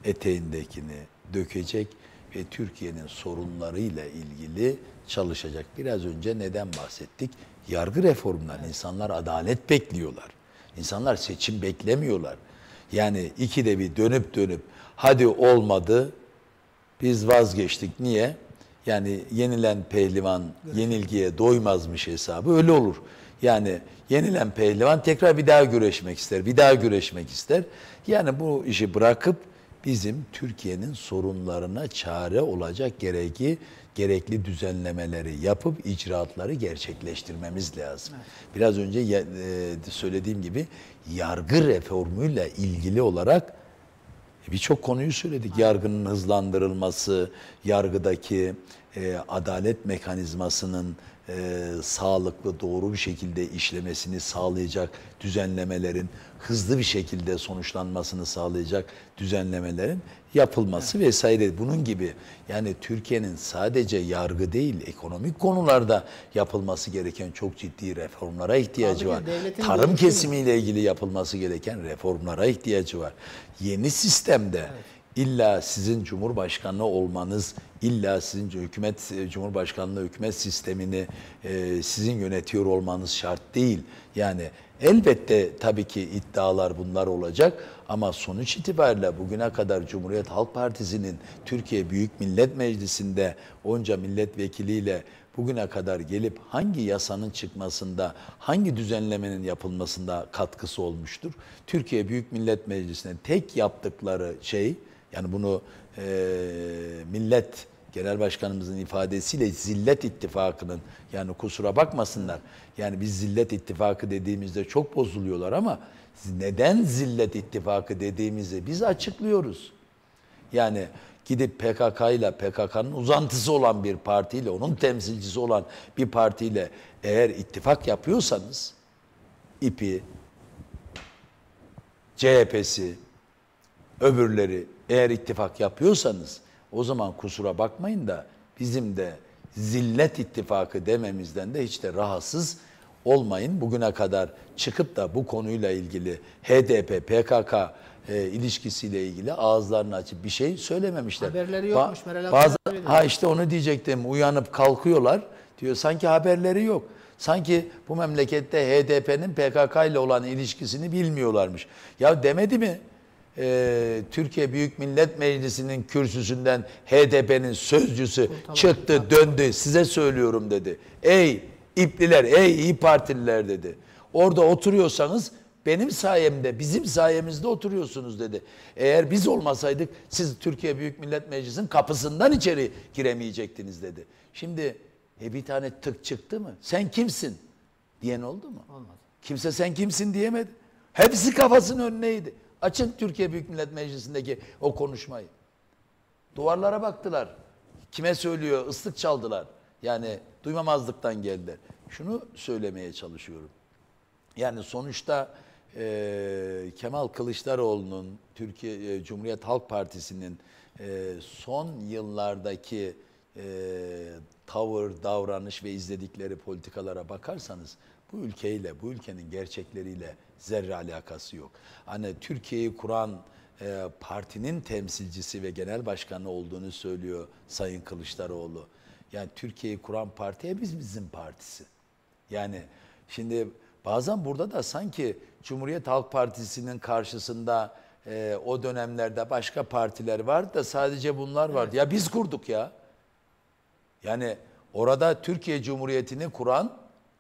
eteğindekini dökecek ve Türkiye'nin sorunlarıyla ilgili çalışacak. Biraz önce neden bahsettik? yargı reformundan insanlar adalet bekliyorlar. İnsanlar seçim beklemiyorlar. Yani iki de bir dönüp dönüp hadi olmadı biz vazgeçtik. Niye? Yani yenilen pehlivan yenilgiye doymazmış hesabı öyle olur. Yani yenilen pehlivan tekrar bir daha güreşmek ister, bir daha güreşmek ister. Yani bu işi bırakıp bizim Türkiye'nin sorunlarına çare olacak gereği gerekli düzenlemeleri yapıp icraatları gerçekleştirmemiz lazım. Evet. Biraz önce e, söylediğim gibi yargı reformuyla ilgili olarak birçok konuyu söyledik. Yargının hızlandırılması, yargıdaki e, adalet mekanizmasının e, sağlıklı, doğru bir şekilde işlemesini sağlayacak düzenlemelerin hızlı bir şekilde sonuçlanmasını sağlayacak düzenlemelerin yapılması evet. vesaire bunun gibi yani Türkiye'nin sadece yargı değil ekonomik konularda yapılması gereken çok ciddi reformlara ihtiyacı Tabii var. Tarım kesimiyle mi? ilgili yapılması gereken reformlara ihtiyacı var. Yeni sistemde evet İlla sizin cumhurbaşkanı olmanız, illa sizin hükümet e, cumhurbaşkanlığı hükümet sistemini e, sizin yönetiyor olmanız şart değil. Yani elbette tabii ki iddialar bunlar olacak ama sonuç itibariyle bugüne kadar Cumhuriyet Halk Partisi'nin Türkiye Büyük Millet Meclisi'nde onca milletvekiliyle bugüne kadar gelip hangi yasanın çıkmasında, hangi düzenlemenin yapılmasında katkısı olmuştur? Türkiye Büyük Millet Meclisine tek yaptıkları şey yani bunu e, millet genel başkanımızın ifadesiyle zillet ittifakının yani kusura bakmasınlar. Yani biz zillet ittifakı dediğimizde çok bozuluyorlar ama neden zillet ittifakı dediğimizi biz açıklıyoruz. Yani gidip PKK ile PKK'nın uzantısı olan bir partiyle, onun temsilcisi olan bir partiyle eğer ittifak yapıyorsanız İP'i, CHP'si, öbürleri eğer ittifak yapıyorsanız o zaman kusura bakmayın da bizim de zillet ittifakı dememizden de hiç de rahatsız olmayın. Bugüne kadar çıkıp da bu konuyla ilgili HDP, PKK e, ilişkisiyle ilgili ağızlarını açıp bir şey söylememişler. Haberleri yokmuş ba Meral bazı, Ha işte onu diyecektim. Uyanıp kalkıyorlar diyor. Sanki haberleri yok. Sanki bu memlekette HDP'nin PKK ile olan ilişkisini bilmiyorlarmış. Ya demedi mi? e, Türkiye Büyük Millet Meclisi'nin kürsüsünden HDP'nin sözcüsü Kurtalan çıktı Kurtalan. döndü size söylüyorum dedi. Ey İpliler ey iyi Partililer dedi. Orada oturuyorsanız benim sayemde, bizim sayemizde oturuyorsunuz dedi. Eğer biz olmasaydık siz Türkiye Büyük Millet Meclisi'nin kapısından içeri giremeyecektiniz dedi. Şimdi e, bir tane tık çıktı mı? Sen kimsin? Diyen oldu mu? Olmadı. Kimse sen kimsin diyemedi. Hepsi kafasının önüneydi. Açın Türkiye Büyük Millet Meclisi'ndeki o konuşmayı. Duvarlara baktılar. Kime söylüyor? Islık çaldılar. Yani duymamazlıktan geldiler. Şunu söylemeye çalışıyorum. Yani sonuçta e, Kemal Kılıçdaroğlu'nun Türkiye e, Cumhuriyet Halk Partisi'nin e, son yıllardaki e, tavır, davranış ve izledikleri politikalara bakarsanız bu ülkeyle, bu ülkenin gerçekleriyle zerre alakası yok. Hani Türkiye'yi kuran e, partinin temsilcisi ve genel başkanı olduğunu söylüyor Sayın Kılıçdaroğlu. Yani Türkiye'yi kuran partiye biz bizim partisi. Yani şimdi bazen burada da sanki Cumhuriyet Halk Partisi'nin karşısında e, o dönemlerde başka partiler vardı da sadece bunlar vardı. Evet. Ya biz kurduk ya. Yani orada Türkiye Cumhuriyeti'ni kuran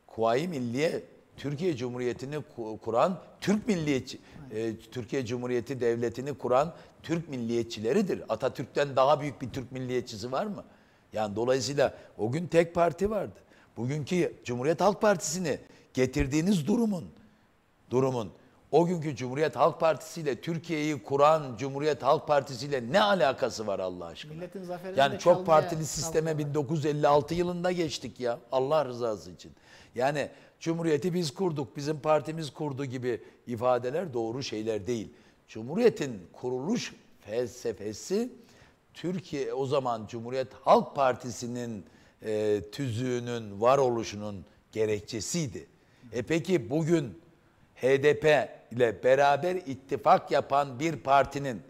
Kuvayi Milliye Türkiye Cumhuriyeti'ni kuran Türk milliyetçi e, Türkiye Cumhuriyeti devletini kuran Türk milliyetçileridir. Atatürk'ten daha büyük bir Türk milliyetçisi var mı? Yani dolayısıyla o gün tek parti vardı. Bugünkü Cumhuriyet Halk Partisi'ni getirdiğiniz durumun durumun o günkü Cumhuriyet Halk Partisi ile Türkiye'yi kuran Cumhuriyet Halk Partisi ile ne alakası var Allah aşkına? Milletin zaferini yani çok partili sisteme kaldı. 1956 yılında geçtik ya Allah rızası için. Yani Cumhuriyeti biz kurduk, bizim partimiz kurdu gibi ifadeler doğru şeyler değil. Cumhuriyetin kuruluş felsefesi Türkiye o zaman Cumhuriyet Halk Partisi'nin e, tüzüğünün varoluşunun gerekçesiydi. E peki bugün HDP ile beraber ittifak yapan bir partinin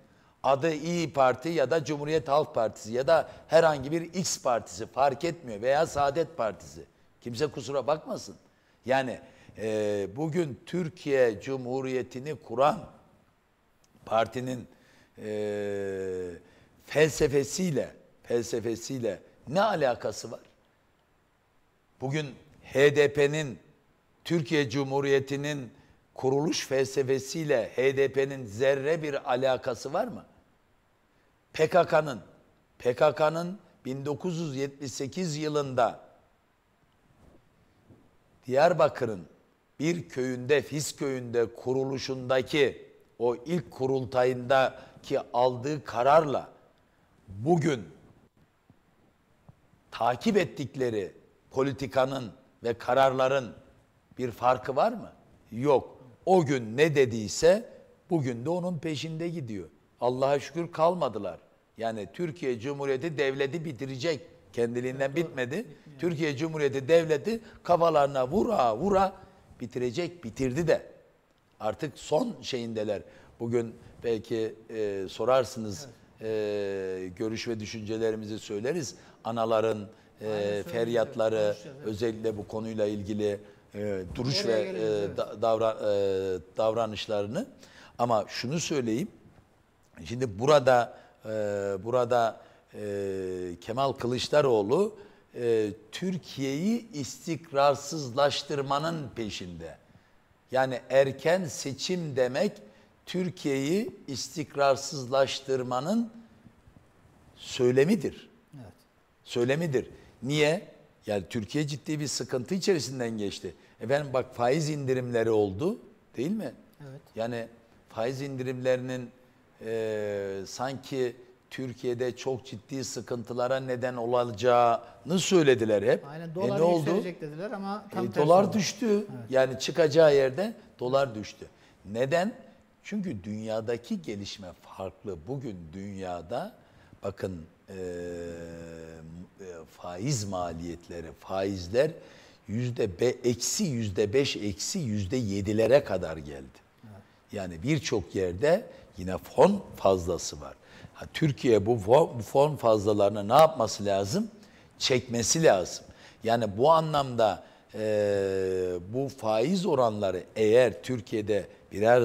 adı İyi Parti ya da Cumhuriyet Halk Partisi ya da herhangi bir X partisi fark etmiyor veya Saadet Partisi. Kimse kusura bakmasın. Yani e, bugün Türkiye Cumhuriyeti'ni kuran partinin e, felsefesiyle felsefesiyle ne alakası var? Bugün HDP'nin Türkiye Cumhuriyeti'nin kuruluş felsefesiyle HDP'nin zerre bir alakası var mı? PKK'nın PKK'nın 1978 yılında Diyarbakır'ın bir köyünde, Fis köyünde kuruluşundaki o ilk kurultayındaki aldığı kararla bugün takip ettikleri politikanın ve kararların bir farkı var mı? Yok. O gün ne dediyse bugün de onun peşinde gidiyor. Allah'a şükür kalmadılar. Yani Türkiye Cumhuriyeti devleti bitirecek Kendiliğinden bitmedi. Türkiye Cumhuriyeti Devleti kafalarına vura vura bitirecek, bitirdi de. Artık son şeyindeler. Bugün belki e, sorarsınız e, görüş ve düşüncelerimizi söyleriz. Anaların e, feryatları özellikle bu konuyla ilgili e, duruş ve e, da, davra, e, davranışlarını. Ama şunu söyleyeyim. Şimdi burada e, burada e, Kemal Kılıçdaroğlu e, Türkiye'yi istikrarsızlaştırmanın peşinde. Yani erken seçim demek Türkiye'yi istikrarsızlaştırmanın söylemidir. Evet. Söylemidir. Niye? Yani Türkiye ciddi bir sıkıntı içerisinden geçti. Efendim bak faiz indirimleri oldu değil mi? Evet. Yani faiz indirimlerinin e, sanki Türkiye'de çok ciddi sıkıntılara neden olacağını söylediler hep. Aynen e, dolar e ne oldu? dediler ama tam e, Dolar oldu. düştü. Evet. Yani çıkacağı yerde dolar düştü. Neden? Çünkü dünyadaki gelişme farklı. Bugün dünyada bakın e, e, faiz maliyetleri, faizler yüzde be, eksi yüzde beş eksi yüzde yedilere kadar geldi. Evet. Yani birçok yerde yine fon fazlası var. Türkiye bu form fazlalarını ne yapması lazım? Çekmesi lazım. Yani bu anlamda e, bu faiz oranları eğer Türkiye'de birer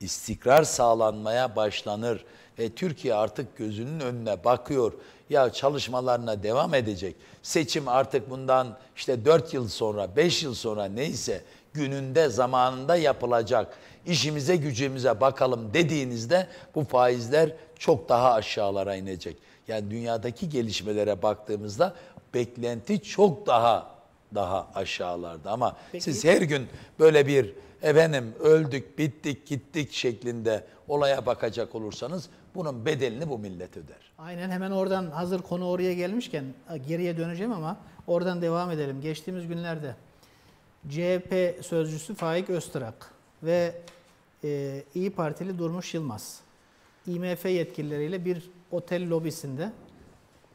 istikrar sağlanmaya başlanır ve Türkiye artık gözünün önüne bakıyor ya çalışmalarına devam edecek. Seçim artık bundan işte 4 yıl sonra 5 yıl sonra neyse gününde zamanında yapılacak İşimize gücümüze bakalım dediğinizde bu faizler çok daha aşağılara inecek. Yani dünyadaki gelişmelere baktığımızda beklenti çok daha daha aşağılarda ama Peki. siz her gün böyle bir efendim öldük, bittik, gittik şeklinde olaya bakacak olursanız bunun bedelini bu millet öder. Aynen hemen oradan hazır konu oraya gelmişken geriye döneceğim ama oradan devam edelim. Geçtiğimiz günlerde CHP sözcüsü Faik Öztürk ve e, İyi Partili Durmuş Yılmaz IMF yetkilileriyle bir otel lobisinde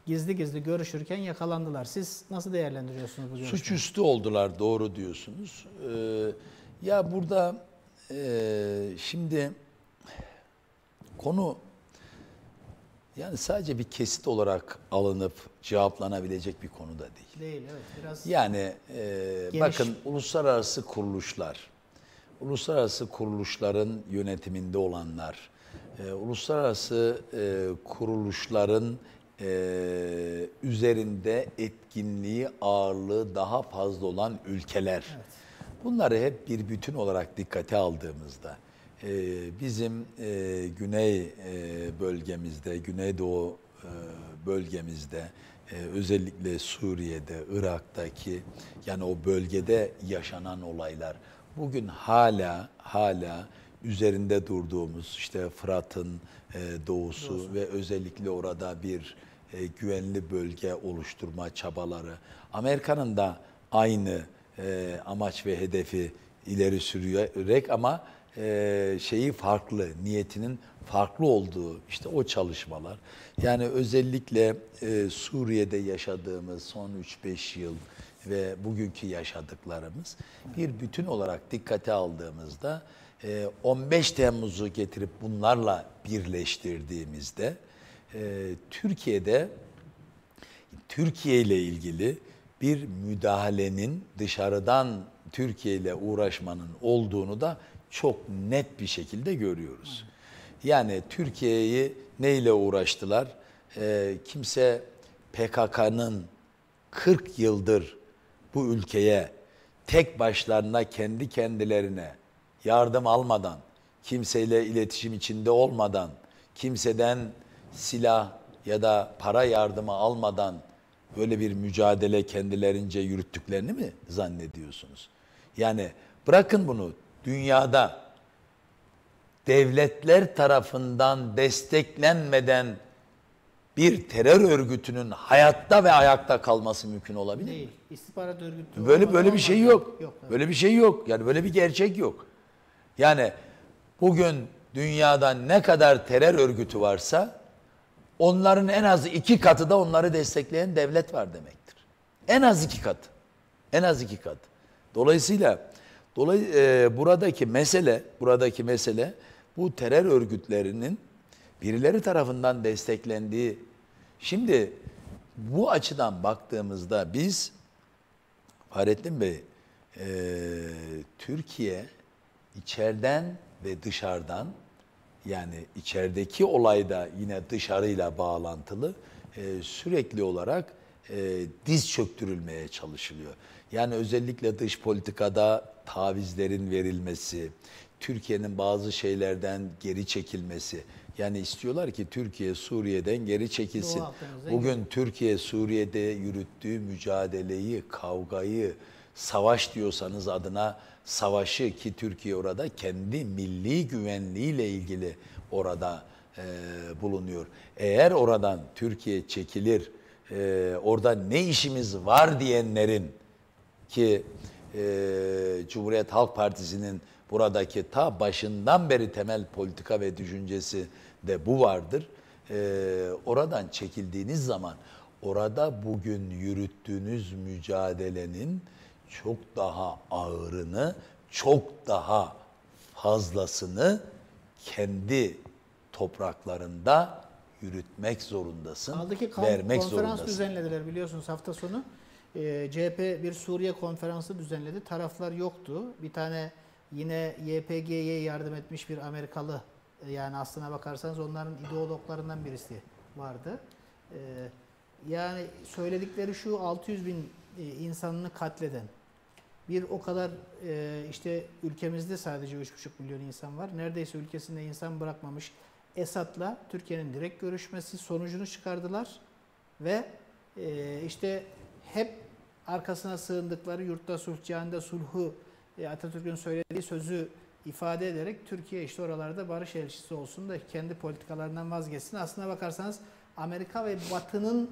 gizli gizli görüşürken yakalandılar. Siz nasıl değerlendiriyorsunuz bu görüşmeyi? Suçüstü oldular doğru diyorsunuz. Ee, ya burada e, şimdi konu yani sadece bir kesit olarak alınıp cevaplanabilecek bir konu da değil. Değil evet biraz Yani e, bakın uluslararası kuruluşlar, uluslararası kuruluşların yönetiminde olanlar, e, uluslararası e, kuruluşların e, üzerinde etkinliği, ağırlığı daha fazla olan ülkeler. Evet. Bunları hep bir bütün olarak dikkate aldığımızda e, bizim e, güney e, bölgemizde, güneydoğu e, bölgemizde e, özellikle Suriye'de, Irak'taki yani o bölgede yaşanan olaylar bugün hala hala üzerinde durduğumuz işte Fırat'ın e, doğusu Doğru. ve özellikle orada bir e, güvenli bölge oluşturma çabaları. Amerika'nın da aynı e, amaç ve hedefi ileri sürüyorek ama şeyi farklı, niyetinin farklı olduğu işte o çalışmalar. Yani özellikle Suriye'de yaşadığımız son 3-5 yıl ve bugünkü yaşadıklarımız bir bütün olarak dikkate aldığımızda 15 ee, Temmuz'u getirip bunlarla birleştirdiğimizde e, Türkiye'de Türkiye ile ilgili bir müdahalenin dışarıdan Türkiye ile uğraşmanın olduğunu da çok net bir şekilde görüyoruz. Yani Türkiye'yi neyle uğraştılar? Ee, kimse PKK'nın 40 yıldır bu ülkeye tek başlarına kendi kendilerine yardım almadan, kimseyle iletişim içinde olmadan, kimseden silah ya da para yardımı almadan böyle bir mücadele kendilerince yürüttüklerini mi zannediyorsunuz? Yani bırakın bunu dünyada devletler tarafından desteklenmeden bir terör örgütünün hayatta ve ayakta kalması mümkün olabilir Değil. mi? İstihbarat örgütü. Böyle böyle bir şey yok. yok evet. Böyle bir şey yok. Yani böyle bir gerçek yok. Yani bugün dünyada ne kadar terör örgütü varsa onların en az iki katı da onları destekleyen devlet var demektir. En az iki kat. En az iki kat. Dolayısıyla dolay e, buradaki mesele, buradaki mesele bu terör örgütlerinin birileri tarafından desteklendiği. Şimdi bu açıdan baktığımızda biz Fahrettin Bey e, Türkiye içeriden ve dışarıdan yani içerideki da yine dışarıyla bağlantılı e, sürekli olarak e, diz çöktürülmeye çalışılıyor. Yani özellikle dış politikada tavizlerin verilmesi, Türkiye'nin bazı şeylerden geri çekilmesi. Yani istiyorlar ki Türkiye Suriye'den geri çekilsin. Bugün Türkiye Suriye'de yürüttüğü mücadeleyi, kavgayı, savaş diyorsanız adına savaşı ki Türkiye orada kendi milli güvenliğiyle ilgili orada e, bulunuyor. Eğer oradan Türkiye çekilir, e, orada ne işimiz var diyenlerin ki e, Cumhuriyet Halk Partisi'nin buradaki ta başından beri temel politika ve düşüncesi de bu vardır. E, oradan çekildiğiniz zaman orada bugün yürüttüğünüz mücadelenin çok daha ağırını, çok daha fazlasını kendi topraklarında yürütmek zorundasın, Kaldı ki vermek konferans zorundasın. düzenlediler biliyorsunuz hafta sonu. E, ee, CHP bir Suriye konferansı düzenledi. Taraflar yoktu. Bir tane yine YPG'ye yardım etmiş bir Amerikalı e, yani aslına bakarsanız onların ideologlarından birisi vardı. E, yani söyledikleri şu 600 bin e, insanını katleden bir o kadar e, işte ülkemizde sadece 3,5 milyon insan var. Neredeyse ülkesinde insan bırakmamış Esat'la Türkiye'nin direkt görüşmesi sonucunu çıkardılar. Ve e, işte hep arkasına sığındıkları yurtta sulh, cihanda sulhu e, Atatürk'ün söylediği sözü ifade ederek Türkiye işte oralarda barış elçisi olsun da kendi politikalarından vazgeçsin. Aslına bakarsanız Amerika ve Batı'nın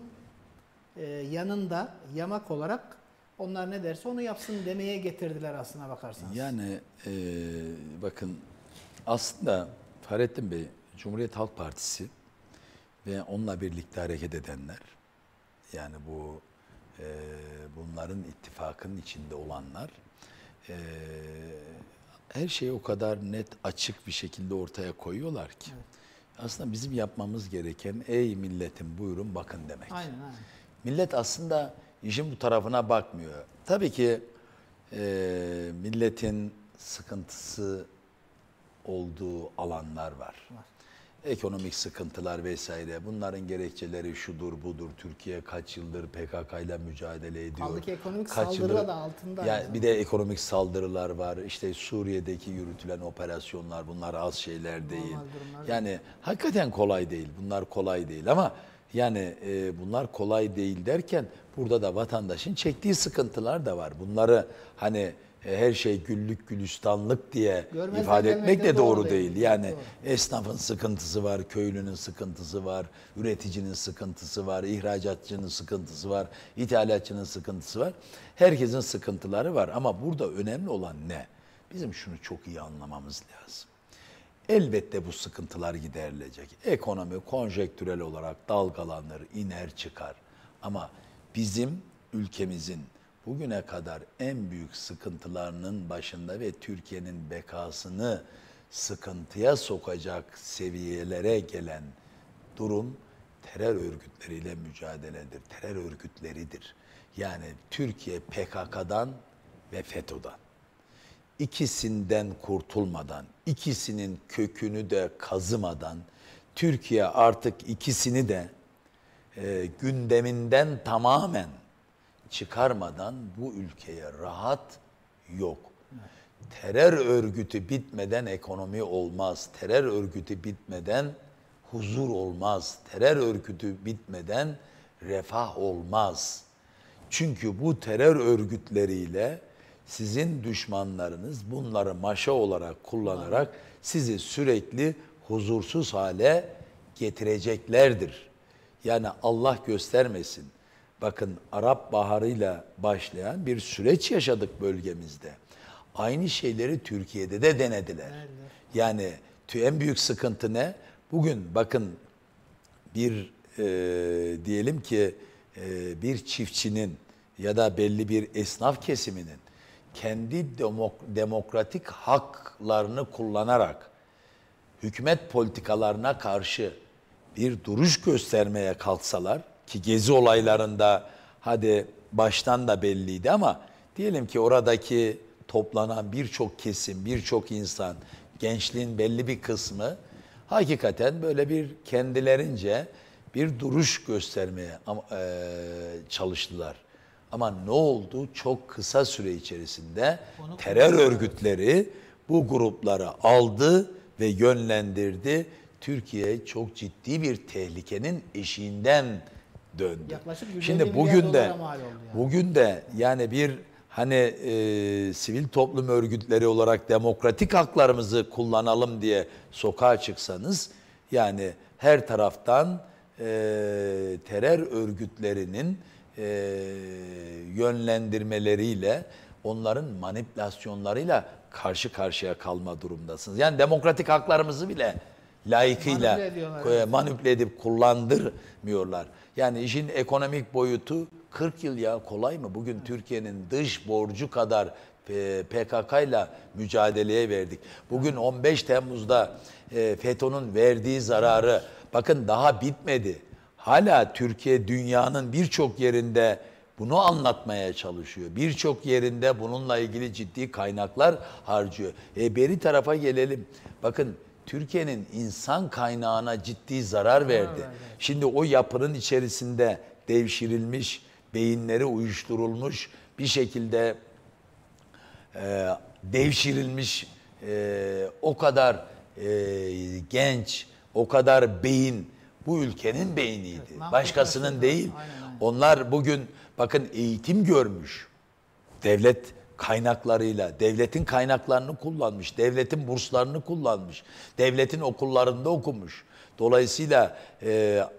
e, yanında yamak olarak onlar ne derse onu yapsın demeye getirdiler aslına bakarsanız. Yani e, bakın aslında Fahrettin Bey Cumhuriyet Halk Partisi ve onunla birlikte hareket edenler yani bu e, bunların ittifakının içinde olanlar e, her şeyi o kadar net açık bir şekilde ortaya koyuyorlar ki. Evet. Aslında bizim yapmamız gereken ey milletim buyurun bakın demek. Aynen, aynen. Millet aslında işin bu tarafına bakmıyor. Tabii ki e, milletin sıkıntısı olduğu alanlar var. var. Ekonomik sıkıntılar vesaire. Bunların gerekçeleri şudur budur. Türkiye kaç yıldır PKK ile mücadele ediyor. Kaldı ki ekonomik kaç saldırı yıldır, da altında. Yani Bir de ekonomik saldırılar var. İşte Suriye'deki yürütülen operasyonlar bunlar az şeyler değil. Yani hakikaten kolay değil. Bunlar kolay değil ama yani e, bunlar kolay değil derken burada da vatandaşın çektiği sıkıntılar da var. Bunları hani e, her şey güllük gülistanlık diye Görmezden ifade etmek de doğru, doğru değil. değil. Yani doğru. esnafın sıkıntısı var, köylünün sıkıntısı var, üreticinin sıkıntısı var, ihracatçının sıkıntısı var, ithalatçının sıkıntısı var. Herkesin sıkıntıları var ama burada önemli olan ne? Bizim şunu çok iyi anlamamız lazım. Elbette bu sıkıntılar giderilecek. Ekonomi konjektürel olarak dalgalanır, iner çıkar. Ama bizim ülkemizin bugüne kadar en büyük sıkıntılarının başında ve Türkiye'nin bekasını sıkıntıya sokacak seviyelere gelen durum terör örgütleriyle mücadeledir. Terör örgütleridir. Yani Türkiye PKK'dan ve FETÖ'den ikisinden kurtulmadan, ikisinin kökünü de kazımadan Türkiye artık ikisini de e, gündeminden tamamen çıkarmadan bu ülkeye rahat yok. Terör örgütü bitmeden ekonomi olmaz. Terör örgütü bitmeden huzur olmaz. Terör örgütü bitmeden refah olmaz. Çünkü bu terör örgütleriyle sizin düşmanlarınız bunları maşa olarak kullanarak sizi sürekli huzursuz hale getireceklerdir. Yani Allah göstermesin. Bakın Arap Baharı ile başlayan bir süreç yaşadık bölgemizde. Aynı şeyleri Türkiye'de de denediler. Yani en büyük sıkıntı ne? Bugün bakın bir e, diyelim ki e, bir çiftçinin ya da belli bir esnaf kesiminin kendi demokratik haklarını kullanarak hükümet politikalarına karşı bir duruş göstermeye kalksalar ki gezi olaylarında hadi baştan da belliydi ama diyelim ki oradaki toplanan birçok kesim, birçok insan, gençliğin belli bir kısmı hakikaten böyle bir kendilerince bir duruş göstermeye çalıştılar. Ama ne oldu? Çok kısa süre içerisinde terör örgütleri bu gruplara aldı ve yönlendirdi. Türkiye çok ciddi bir tehlikenin eşiğinden döndü. Yaklaşık Şimdi bugün de yani. bugün de yani bir hani e, sivil toplum örgütleri olarak demokratik haklarımızı kullanalım diye sokağa çıksanız yani her taraftan e, terör örgütlerinin e, yönlendirmeleriyle, onların manipülasyonlarıyla karşı karşıya kalma durumdasınız. Yani demokratik haklarımızı bile layıkıyla manipüle, e, manipüle edip kullandırmıyorlar. Yani işin ekonomik boyutu 40 yıl ya kolay mı? Bugün Türkiye'nin dış borcu kadar e, PKK ile mücadeleye verdik. Bugün 15 Temmuz'da e, FETÖ'nün verdiği zararı bakın daha bitmedi hala Türkiye dünyanın birçok yerinde bunu anlatmaya çalışıyor. Birçok yerinde bununla ilgili ciddi kaynaklar harcıyor. E beri tarafa gelelim. Bakın Türkiye'nin insan kaynağına ciddi zarar verdi. Şimdi o yapının içerisinde devşirilmiş, beyinleri uyuşturulmuş, bir şekilde e, devşirilmiş e, o kadar e, genç, o kadar beyin bu ülkenin beyniydi. Evet, Başkasının değil. Aynen. Onlar bugün bakın eğitim görmüş. Devlet kaynaklarıyla, devletin kaynaklarını kullanmış, devletin burslarını kullanmış, devletin okullarında okumuş. Dolayısıyla e,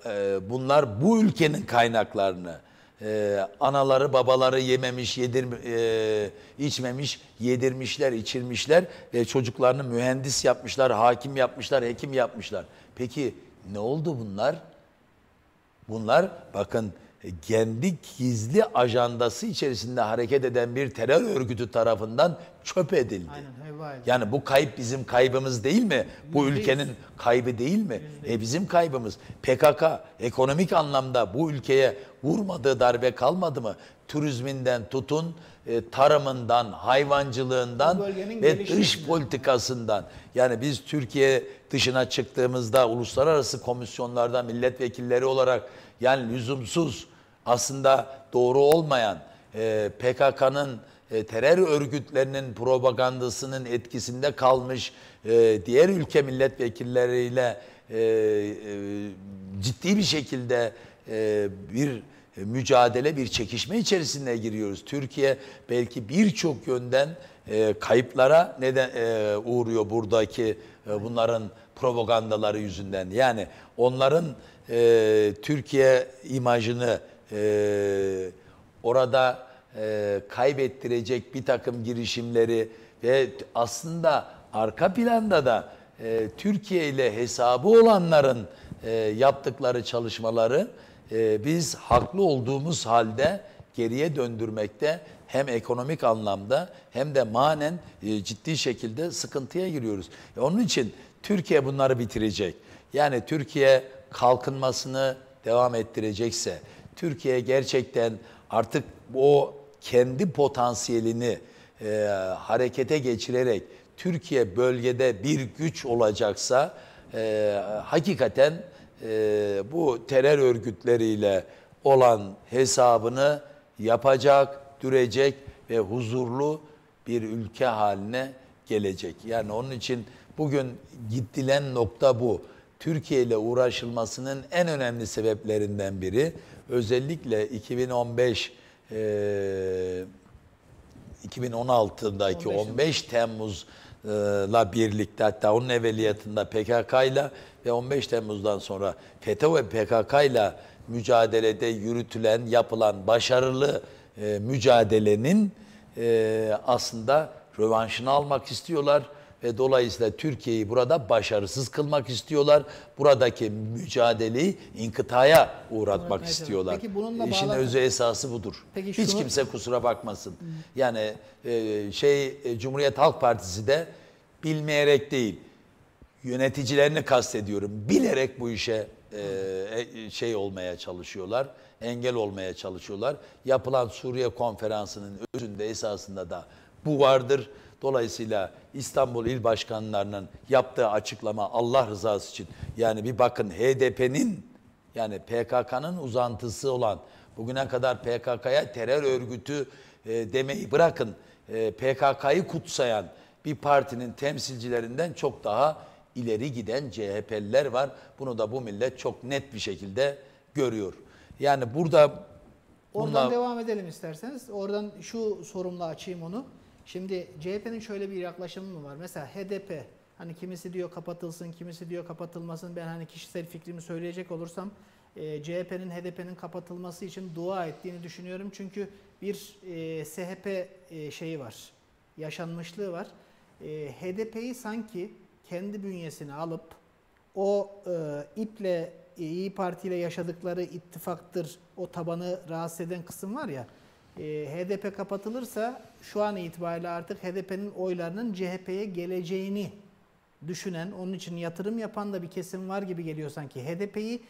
e, bunlar bu ülkenin kaynaklarını, e, anaları babaları yememiş, yedir, e, içmemiş, yedirmişler, içirmişler ve çocuklarını mühendis yapmışlar, hakim yapmışlar, hekim yapmışlar. Peki ne oldu bunlar? Bunlar bakın kendi gizli ajandası içerisinde hareket eden bir terör örgütü tarafından çöp edildi. yani bu kayıp bizim kaybımız değil mi? Bu ülkenin kaybı değil mi? E bizim kaybımız. PKK ekonomik anlamda bu ülkeye vurmadığı darbe kalmadı mı? Turizminden tutun, e, tarımından, hayvancılığından ve dış politikasından. Yani biz Türkiye dışına çıktığımızda uluslararası komisyonlardan milletvekilleri olarak yani lüzumsuz aslında doğru olmayan e, PKK'nın e, terör örgütlerinin propagandasının etkisinde kalmış diğer ülke milletvekilleriyle ciddi bir şekilde e, bir e, mücadele, bir çekişme içerisine giriyoruz. Türkiye belki birçok yönden e, kayıplara neden e, uğruyor buradaki e, bunların propagandaları yüzünden. Yani onların Türkiye imajını orada kaybettirecek bir takım girişimleri ve aslında arka planda da Türkiye ile hesabı olanların yaptıkları çalışmaları ee, biz haklı olduğumuz halde geriye döndürmekte hem ekonomik anlamda hem de manen e, ciddi şekilde sıkıntıya giriyoruz. E, onun için Türkiye bunları bitirecek. Yani Türkiye kalkınmasını devam ettirecekse, Türkiye gerçekten artık o kendi potansiyelini e, harekete geçirerek Türkiye bölgede bir güç olacaksa e, hakikaten e, bu terör örgütleriyle olan hesabını yapacak, dürecek ve huzurlu bir ülke haline gelecek. Yani onun için bugün gittilen nokta bu. Türkiye ile uğraşılmasının en önemli sebeplerinden biri özellikle 2015 e, 2016'daki 15, 15 Temmuz e, la birlikte hatta onun evveliyatında PKK ile ve 15 Temmuz'dan sonra FETÖ ve PKK ile mücadelede yürütülen, yapılan başarılı e, mücadelenin e, aslında rövanşını almak istiyorlar ve dolayısıyla Türkiye'yi burada başarısız kılmak istiyorlar. Buradaki mücadeleyi inkıtaya uğratmak evet, istiyorlar. Peki bununla İşin bağlı... özü esası budur. Peki şu. Hiç kimse kusura bakmasın. Yani e, şey e, Cumhuriyet Halk Partisi de bilmeyerek değil yöneticilerini kastediyorum. Bilerek bu işe e, şey olmaya çalışıyorlar. Engel olmaya çalışıyorlar. Yapılan Suriye konferansının özünde esasında da bu vardır. Dolayısıyla İstanbul İl Başkanlarının yaptığı açıklama Allah rızası için yani bir bakın HDP'nin yani PKK'nın uzantısı olan bugüne kadar PKK'ya terör örgütü e, demeyi bırakın e, PKK'yı kutsayan bir partinin temsilcilerinden çok daha ileri giden CHP'liler var. Bunu da bu millet çok net bir şekilde görüyor. Yani burada Oradan bununla... devam edelim isterseniz. Oradan şu sorumla açayım onu. Şimdi CHP'nin şöyle bir yaklaşımı mı var? Mesela HDP hani kimisi diyor kapatılsın, kimisi diyor kapatılmasın. Ben hani kişisel fikrimi söyleyecek olursam e, CHP'nin HDP'nin kapatılması için dua ettiğini düşünüyorum. Çünkü bir e, SHP e, şeyi var, yaşanmışlığı var. E, HDP'yi sanki kendi bünyesine alıp o e, iple e, İyi Parti ile yaşadıkları ittifaktır o tabanı rahatsız eden kısım var ya. E, HDP kapatılırsa şu an itibariyle artık HDP'nin oylarının CHP'ye geleceğini düşünen, onun için yatırım yapan da bir kesim var gibi geliyor sanki. HDP'yi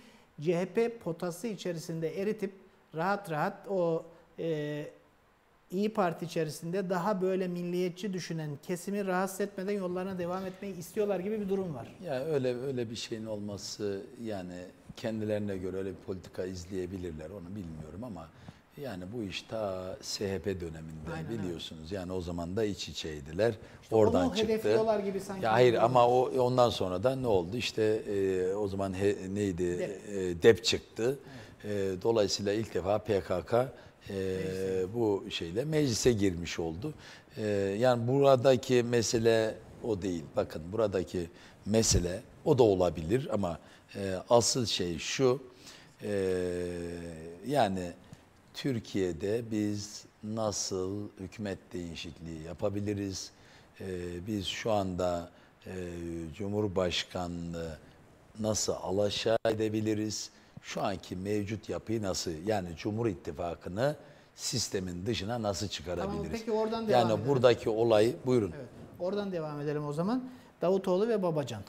CHP potası içerisinde eritip rahat rahat o e, İyi Parti içerisinde daha böyle milliyetçi düşünen kesimi rahatsız etmeden yollarına devam etmeyi istiyorlar gibi bir durum var. Ya öyle öyle bir şeyin olması yani kendilerine göre öyle bir politika izleyebilirler onu bilmiyorum ama yani bu iş ta SHP döneminde Aynen, biliyorsunuz. Yani o zaman da iç içeydiler. İşte Oradan çıktı. gibi sanki. Ya hayır ama o ondan sonra da ne oldu? İşte e, o zaman he, neydi? Dep, e, Dep çıktı. Evet. E, dolayısıyla ilk defa PKK e, bu şeyle meclise girmiş oldu. E, yani buradaki mesele o değil. Bakın buradaki mesele o da olabilir ama e, asıl şey şu. E, yani Türkiye'de biz nasıl hükümet değişikliği yapabiliriz? Ee, biz şu anda e, Cumhurbaşkanlığı nasıl alaşağı edebiliriz? Şu anki mevcut yapıyı nasıl yani Cumhur İttifakı'nı sistemin dışına nasıl çıkarabiliriz? Tamam, peki oradan devam yani edelim. buradaki olay buyurun. Evet, oradan devam edelim o zaman. Davutoğlu ve Babacan.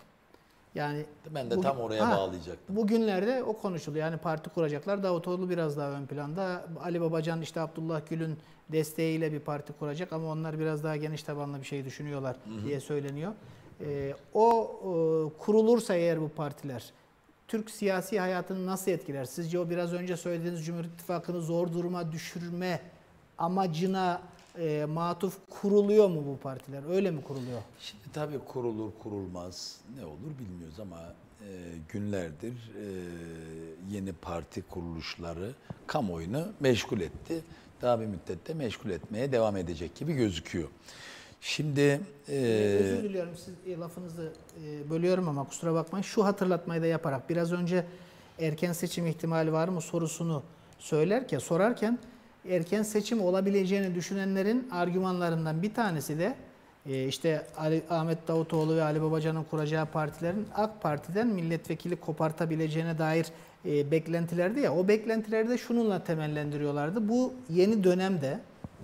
Yani ben de bu, tam oraya ha, bağlayacaktım. Bugünlerde o konuşuluyor. Yani parti kuracaklar. Davutoğlu biraz daha ön planda. Ali Babacan işte Abdullah Gül'ün desteğiyle bir parti kuracak ama onlar biraz daha geniş tabanlı bir şey düşünüyorlar hı hı. diye söyleniyor. Ee, o e, kurulursa eğer bu partiler Türk siyasi hayatını nasıl etkiler? Sizce o biraz önce söylediğiniz Cumhur İttifakı'nı zor duruma düşürme amacına e, matuf kuruluyor mu bu partiler? Öyle mi kuruluyor? Şimdi tabii kurulur kurulmaz ne olur bilmiyoruz ama e, günlerdir e, yeni parti kuruluşları kamuoyunu meşgul etti. Daha bir müddette meşgul etmeye devam edecek gibi gözüküyor. Şimdi e, ee, özür diliyorum siz e, lafınızı e, bölüyorum ama kusura bakmayın. Şu hatırlatmayı da yaparak biraz önce erken seçim ihtimali var mı sorusunu söylerken sorarken erken seçim olabileceğini düşünenlerin argümanlarından bir tanesi de e, işte Ali, Ahmet Davutoğlu ve Ali Babacan'ın kuracağı partilerin AK Parti'den milletvekili kopartabileceğine dair e, beklentilerde ya o beklentilerde şununla temellendiriyorlardı. Bu yeni dönemde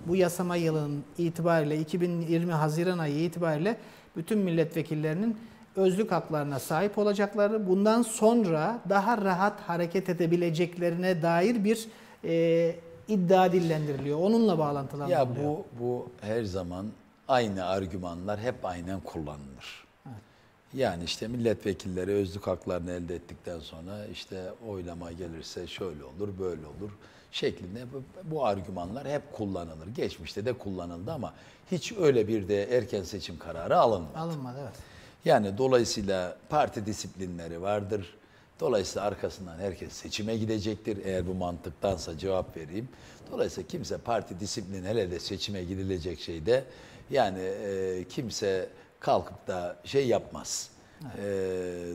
bu yasama yılının itibariyle 2020 Haziran ayı itibariyle bütün milletvekillerinin özlük haklarına sahip olacakları, bundan sonra daha rahat hareket edebileceklerine dair bir e, iddia dillendiriliyor. Onunla bağlantılandırılıyor. Ya bu, bu her zaman aynı argümanlar hep aynen kullanılır. Yani işte milletvekilleri özlük haklarını elde ettikten sonra işte oylama gelirse şöyle olur, böyle olur şeklinde bu, bu argümanlar hep kullanılır. Geçmişte de kullanıldı ama hiç öyle bir de erken seçim kararı alınmadı. Alınmadı evet. Yani dolayısıyla parti disiplinleri vardır Dolayısıyla arkasından herkes seçime gidecektir. Eğer bu mantıktansa cevap vereyim. Dolayısıyla kimse parti disiplini hele de seçime gidilecek şeyde yani e, kimse kalkıp da şey yapmaz. E,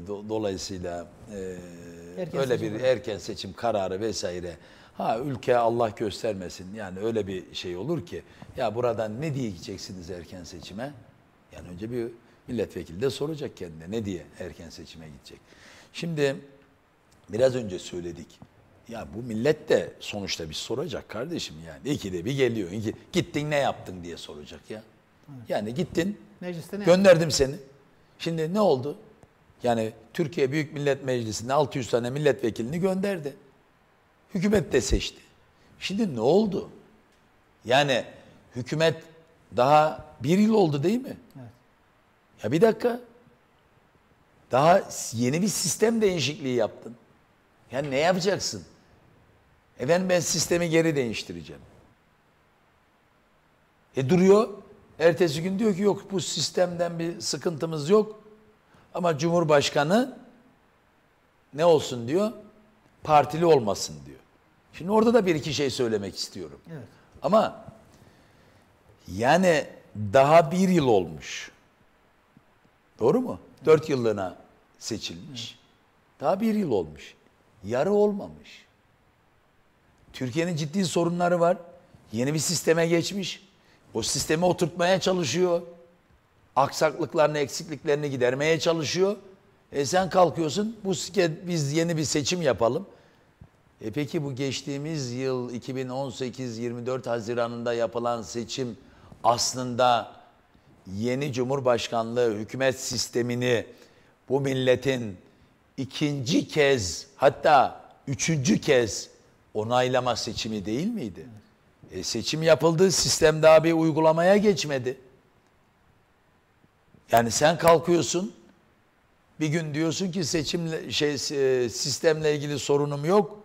do, dolayısıyla e, öyle bir var. erken seçim kararı vesaire ha ülke Allah göstermesin yani öyle bir şey olur ki ya buradan ne diye gideceksiniz erken seçime? Yani önce bir milletvekili de soracak kendine ne diye erken seçime gidecek. Şimdi biraz önce söyledik. Ya bu millet de sonuçta bir soracak kardeşim yani. İki de bir geliyor. İki, gittin ne yaptın diye soracak ya. Yani gittin. Mecliste ne gönderdim yaptın? seni. Şimdi ne oldu? Yani Türkiye Büyük Millet Meclisi'ne 600 tane milletvekilini gönderdi. Hükümet de seçti. Şimdi ne oldu? Yani hükümet daha bir yıl oldu değil mi? Evet. Ya bir dakika. Daha yeni bir sistem değişikliği yaptın. Yani ne yapacaksın? Efendim ben sistemi geri değiştireceğim. E duruyor. Ertesi gün diyor ki yok bu sistemden bir sıkıntımız yok. Ama Cumhurbaşkanı ne olsun diyor? Partili olmasın diyor. Şimdi orada da bir iki şey söylemek istiyorum. Evet. Ama yani daha bir yıl olmuş. Doğru mu? Dört yıllığına seçilmiş. Daha bir yıl olmuş. Yarı olmamış. Türkiye'nin ciddi sorunları var. Yeni bir sisteme geçmiş. O sistemi oturtmaya çalışıyor. Aksaklıklarını, eksikliklerini gidermeye çalışıyor. E sen kalkıyorsun, bu biz yeni bir seçim yapalım. E peki bu geçtiğimiz yıl 2018-24 Haziran'ında yapılan seçim aslında yeni cumhurbaşkanlığı hükümet sistemini bu milletin ikinci kez hatta üçüncü kez onaylama seçimi değil miydi? E, seçim yapıldı, sistem daha bir uygulamaya geçmedi. Yani sen kalkıyorsun, bir gün diyorsun ki seçim şey e, sistemle ilgili sorunum yok.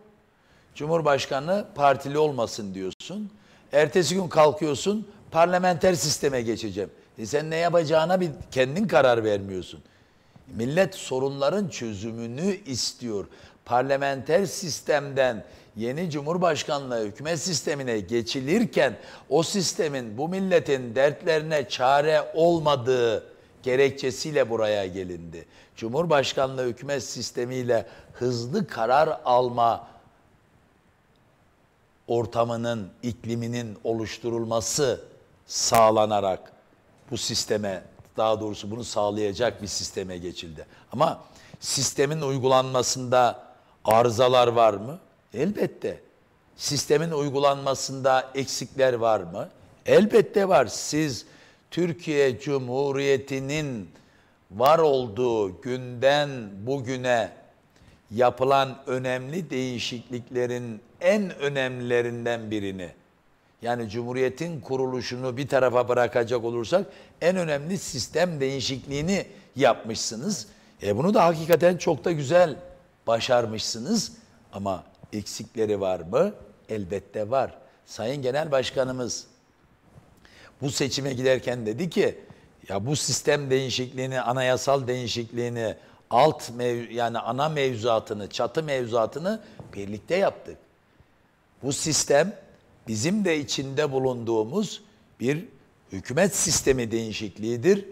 Cumhurbaşkanı partili olmasın diyorsun. Ertesi gün kalkıyorsun, parlamenter sisteme geçeceğim. E sen ne yapacağına bir kendin karar vermiyorsun. Millet sorunların çözümünü istiyor. Parlamenter sistemden yeni cumhurbaşkanlığı hükümet sistemine geçilirken o sistemin bu milletin dertlerine çare olmadığı gerekçesiyle buraya gelindi. Cumhurbaşkanlığı hükümet sistemiyle hızlı karar alma ortamının, ikliminin oluşturulması sağlanarak bu sisteme daha doğrusu bunu sağlayacak bir sisteme geçildi. Ama sistemin uygulanmasında arızalar var mı? Elbette. Sistemin uygulanmasında eksikler var mı? Elbette var. Siz Türkiye Cumhuriyeti'nin var olduğu günden bugüne yapılan önemli değişikliklerin en önemlilerinden birini yani Cumhuriyet'in kuruluşunu bir tarafa bırakacak olursak en önemli sistem değişikliğini yapmışsınız. E bunu da hakikaten çok da güzel başarmışsınız ama eksikleri var mı? Elbette var. Sayın Genel Başkanımız bu seçime giderken dedi ki ya bu sistem değişikliğini, anayasal değişikliğini, alt mev yani ana mevzuatını, çatı mevzuatını birlikte yaptık. Bu sistem bizim de içinde bulunduğumuz bir hükümet sistemi değişikliğidir.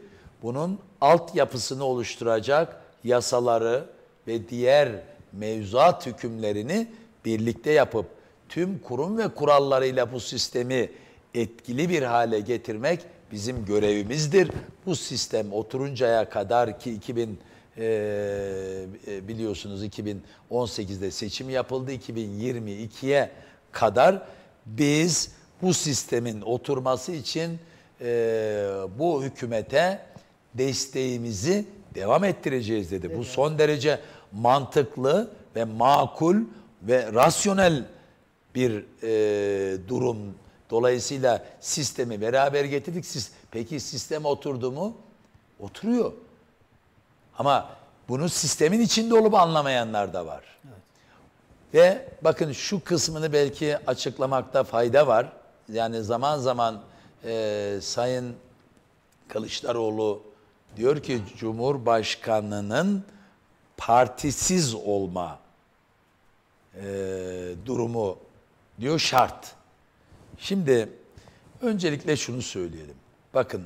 Bunun altyapısını oluşturacak yasaları ve diğer mevzuat hükümlerini birlikte yapıp tüm kurum ve kurallarıyla bu sistemi etkili bir hale getirmek bizim görevimizdir. Bu sistem oturuncaya kadar ki 2000 e, e, biliyorsunuz 2018'de seçim yapıldı 2022'ye kadar biz bu sistemin oturması için e, bu hükümete desteğimizi devam ettireceğiz dedi. Evet. Bu son derece mantıklı ve makul ve rasyonel bir e, durum. Dolayısıyla sistemi beraber getirdik. Siz, peki sistem oturdu mu? Oturuyor. Ama bunu sistemin içinde olup anlamayanlar da var. Evet. Ve bakın şu kısmını belki açıklamakta fayda var. Yani zaman zaman e, Sayın Kılıçdaroğlu diyor ki Cumhurbaşkanı'nın partisiz olma e, durumu diyor şart. Şimdi öncelikle şunu söyleyelim. Bakın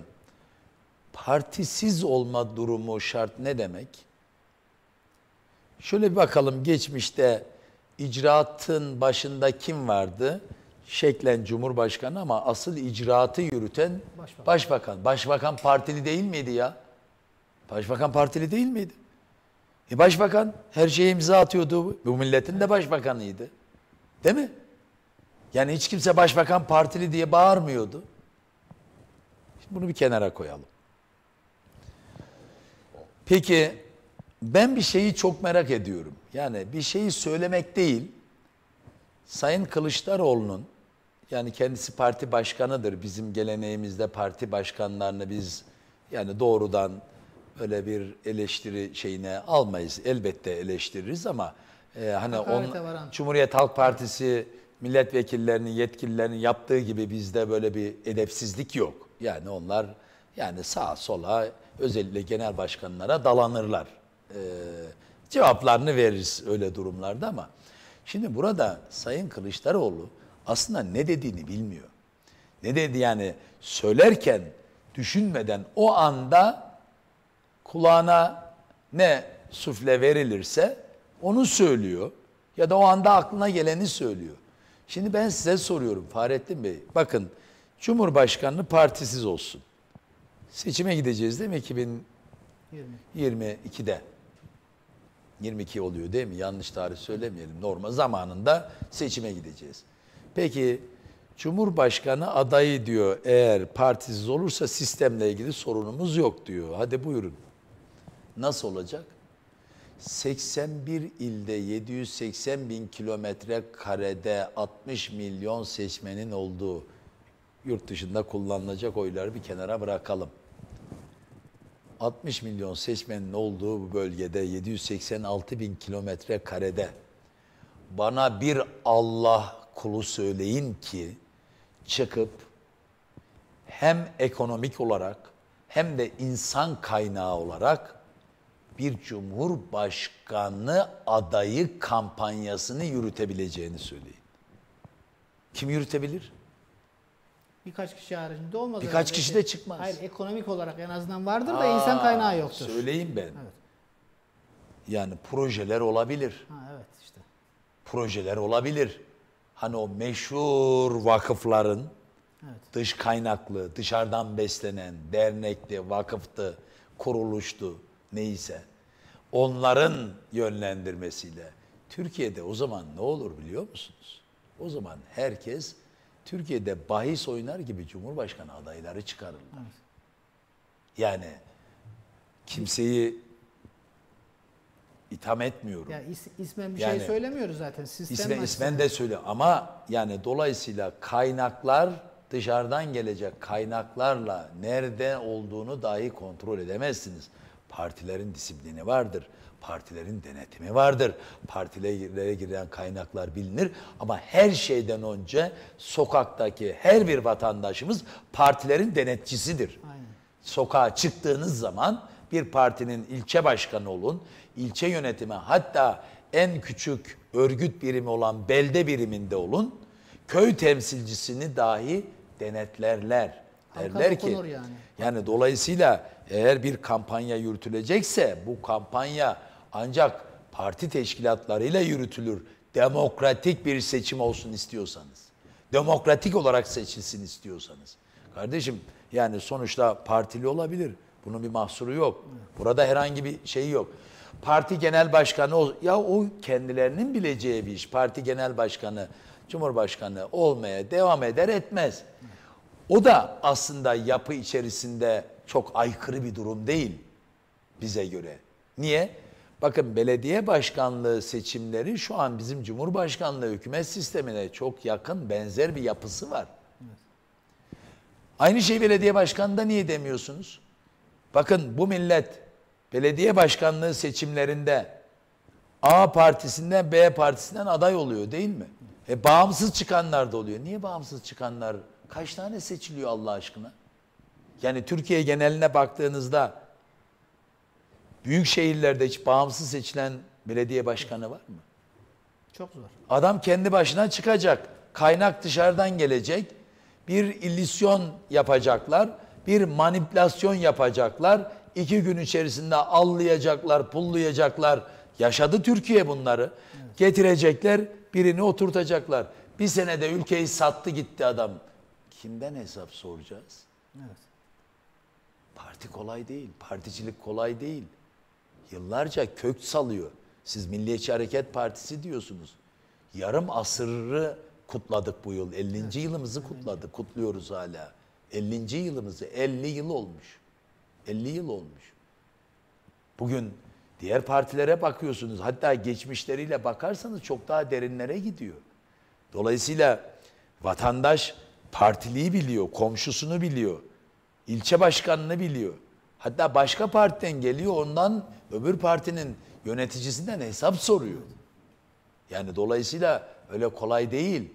partisiz olma durumu şart ne demek? Şöyle bir bakalım geçmişte icraatın başında kim vardı? Şeklen Cumhurbaşkanı ama asıl icraatı yürüten Başbakan. Başbakan, Başbakan partili değil miydi ya? Başbakan partili değil miydi? E başbakan her şeye imza atıyordu. Bu milletin de başbakanıydı. Değil mi? Yani hiç kimse başbakan partili diye bağırmıyordu. Şimdi bunu bir kenara koyalım. Peki ben bir şeyi çok merak ediyorum. Yani bir şeyi söylemek değil, Sayın Kılıçdaroğlu'nun, yani kendisi parti başkanıdır. Bizim geleneğimizde parti başkanlarını biz yani doğrudan öyle bir eleştiri şeyine almayız. Elbette eleştiririz ama e, hani on, Cumhuriyet Halk Partisi milletvekillerinin, yetkililerinin yaptığı gibi bizde böyle bir edepsizlik yok. Yani onlar yani sağa sola özellikle genel başkanlara dalanırlar. Ee, cevaplarını veririz öyle durumlarda ama şimdi burada Sayın Kılıçdaroğlu aslında ne dediğini bilmiyor. Ne dedi yani söylerken düşünmeden o anda kulağına ne sufle verilirse onu söylüyor ya da o anda aklına geleni söylüyor. Şimdi ben size soruyorum Fahrettin Bey. Bakın Cumhurbaşkanlığı partisiz olsun. Seçime gideceğiz değil mi 2022'de? 20. 22 oluyor değil mi? Yanlış tarih söylemeyelim. Normal zamanında seçime gideceğiz. Peki Cumhurbaşkanı adayı diyor eğer partisiz olursa sistemle ilgili sorunumuz yok diyor. Hadi buyurun. Nasıl olacak? 81 ilde 780 bin kilometre karede 60 milyon seçmenin olduğu yurt dışında kullanılacak oyları bir kenara bırakalım. 60 milyon seçmenin olduğu bu bölgede 786 bin kilometre karede bana bir Allah kulu söyleyin ki çıkıp hem ekonomik olarak hem de insan kaynağı olarak bir cumhurbaşkanı adayı kampanyasını yürütebileceğini söyleyin. Kim yürütebilir? Birkaç kişi haricinde olmaz. Birkaç herhalde. kişi şey, de çıkmaz. Hayır ekonomik olarak en azından vardır da Aa, insan kaynağı yoktur. Söyleyeyim ben. Evet. Yani projeler olabilir. Ha, evet işte. Projeler olabilir. Hani o meşhur vakıfların evet. dış kaynaklı, dışarıdan beslenen dernekti, vakıftı, kuruluştu neyse onların yönlendirmesiyle Türkiye'de o zaman ne olur biliyor musunuz? O zaman herkes Türkiye'de bahis oynar gibi Cumhurbaşkanı adayları çıkarırlar. Yani kimseyi itham etmiyorum. Yani is, ismen bir şey yani, şey söylemiyoruz zaten. Sistem ismen, ismen de söyle ama yani dolayısıyla kaynaklar dışarıdan gelecek kaynaklarla nerede olduğunu dahi kontrol edemezsiniz. Partilerin disiplini vardır partilerin denetimi vardır. Partilere giren kaynaklar bilinir ama her şeyden önce sokaktaki her bir vatandaşımız partilerin denetçisidir. Aynen. Sokağa çıktığınız zaman bir partinin ilçe başkanı olun, ilçe yönetimi hatta en küçük örgüt birimi olan belde biriminde olun, köy temsilcisini dahi denetlerler. derler ki yani. yani dolayısıyla eğer bir kampanya yürütülecekse bu kampanya ancak parti teşkilatlarıyla yürütülür. Demokratik bir seçim olsun istiyorsanız. Demokratik olarak seçilsin istiyorsanız. Kardeşim yani sonuçta partili olabilir. Bunun bir mahsuru yok. Burada herhangi bir şey yok. Parti genel başkanı ya o kendilerinin bileceği bir iş. Parti genel başkanı, cumhurbaşkanı olmaya devam eder etmez. O da aslında yapı içerisinde çok aykırı bir durum değil bize göre. Niye? Bakın belediye başkanlığı seçimleri şu an bizim cumhurbaşkanlığı hükümet sistemine çok yakın benzer bir yapısı var. Aynı şey belediye başkanında niye demiyorsunuz? Bakın bu millet belediye başkanlığı seçimlerinde A partisinden B partisinden aday oluyor değil mi? E bağımsız çıkanlar da oluyor. Niye bağımsız çıkanlar kaç tane seçiliyor Allah aşkına? Yani Türkiye geneline baktığınızda Büyük şehirlerde hiç bağımsız seçilen belediye başkanı var mı? Çok zor. Adam kendi başına çıkacak. Kaynak dışarıdan gelecek. Bir illüzyon yapacaklar. Bir manipülasyon yapacaklar. İki gün içerisinde allayacaklar, pullayacaklar. Yaşadı Türkiye bunları. Evet. Getirecekler, birini oturtacaklar. Bir senede ülkeyi sattı gitti adam. Kimden hesap soracağız? Evet. Parti kolay değil, particilik kolay değil. Yıllarca kök salıyor. Siz Milliyetçi Hareket Partisi diyorsunuz. Yarım asırı kutladık bu yıl. 50. Evet. yılımızı kutladık. Kutluyoruz hala. 50. yılımızı. 50 yıl olmuş. 50 yıl olmuş. Bugün diğer partilere bakıyorsunuz. Hatta geçmişleriyle bakarsanız çok daha derinlere gidiyor. Dolayısıyla vatandaş partiliği biliyor, komşusunu biliyor, ilçe başkanını biliyor. Hatta başka partiden geliyor ondan öbür partinin yöneticisinden hesap soruyor. Yani dolayısıyla öyle kolay değil.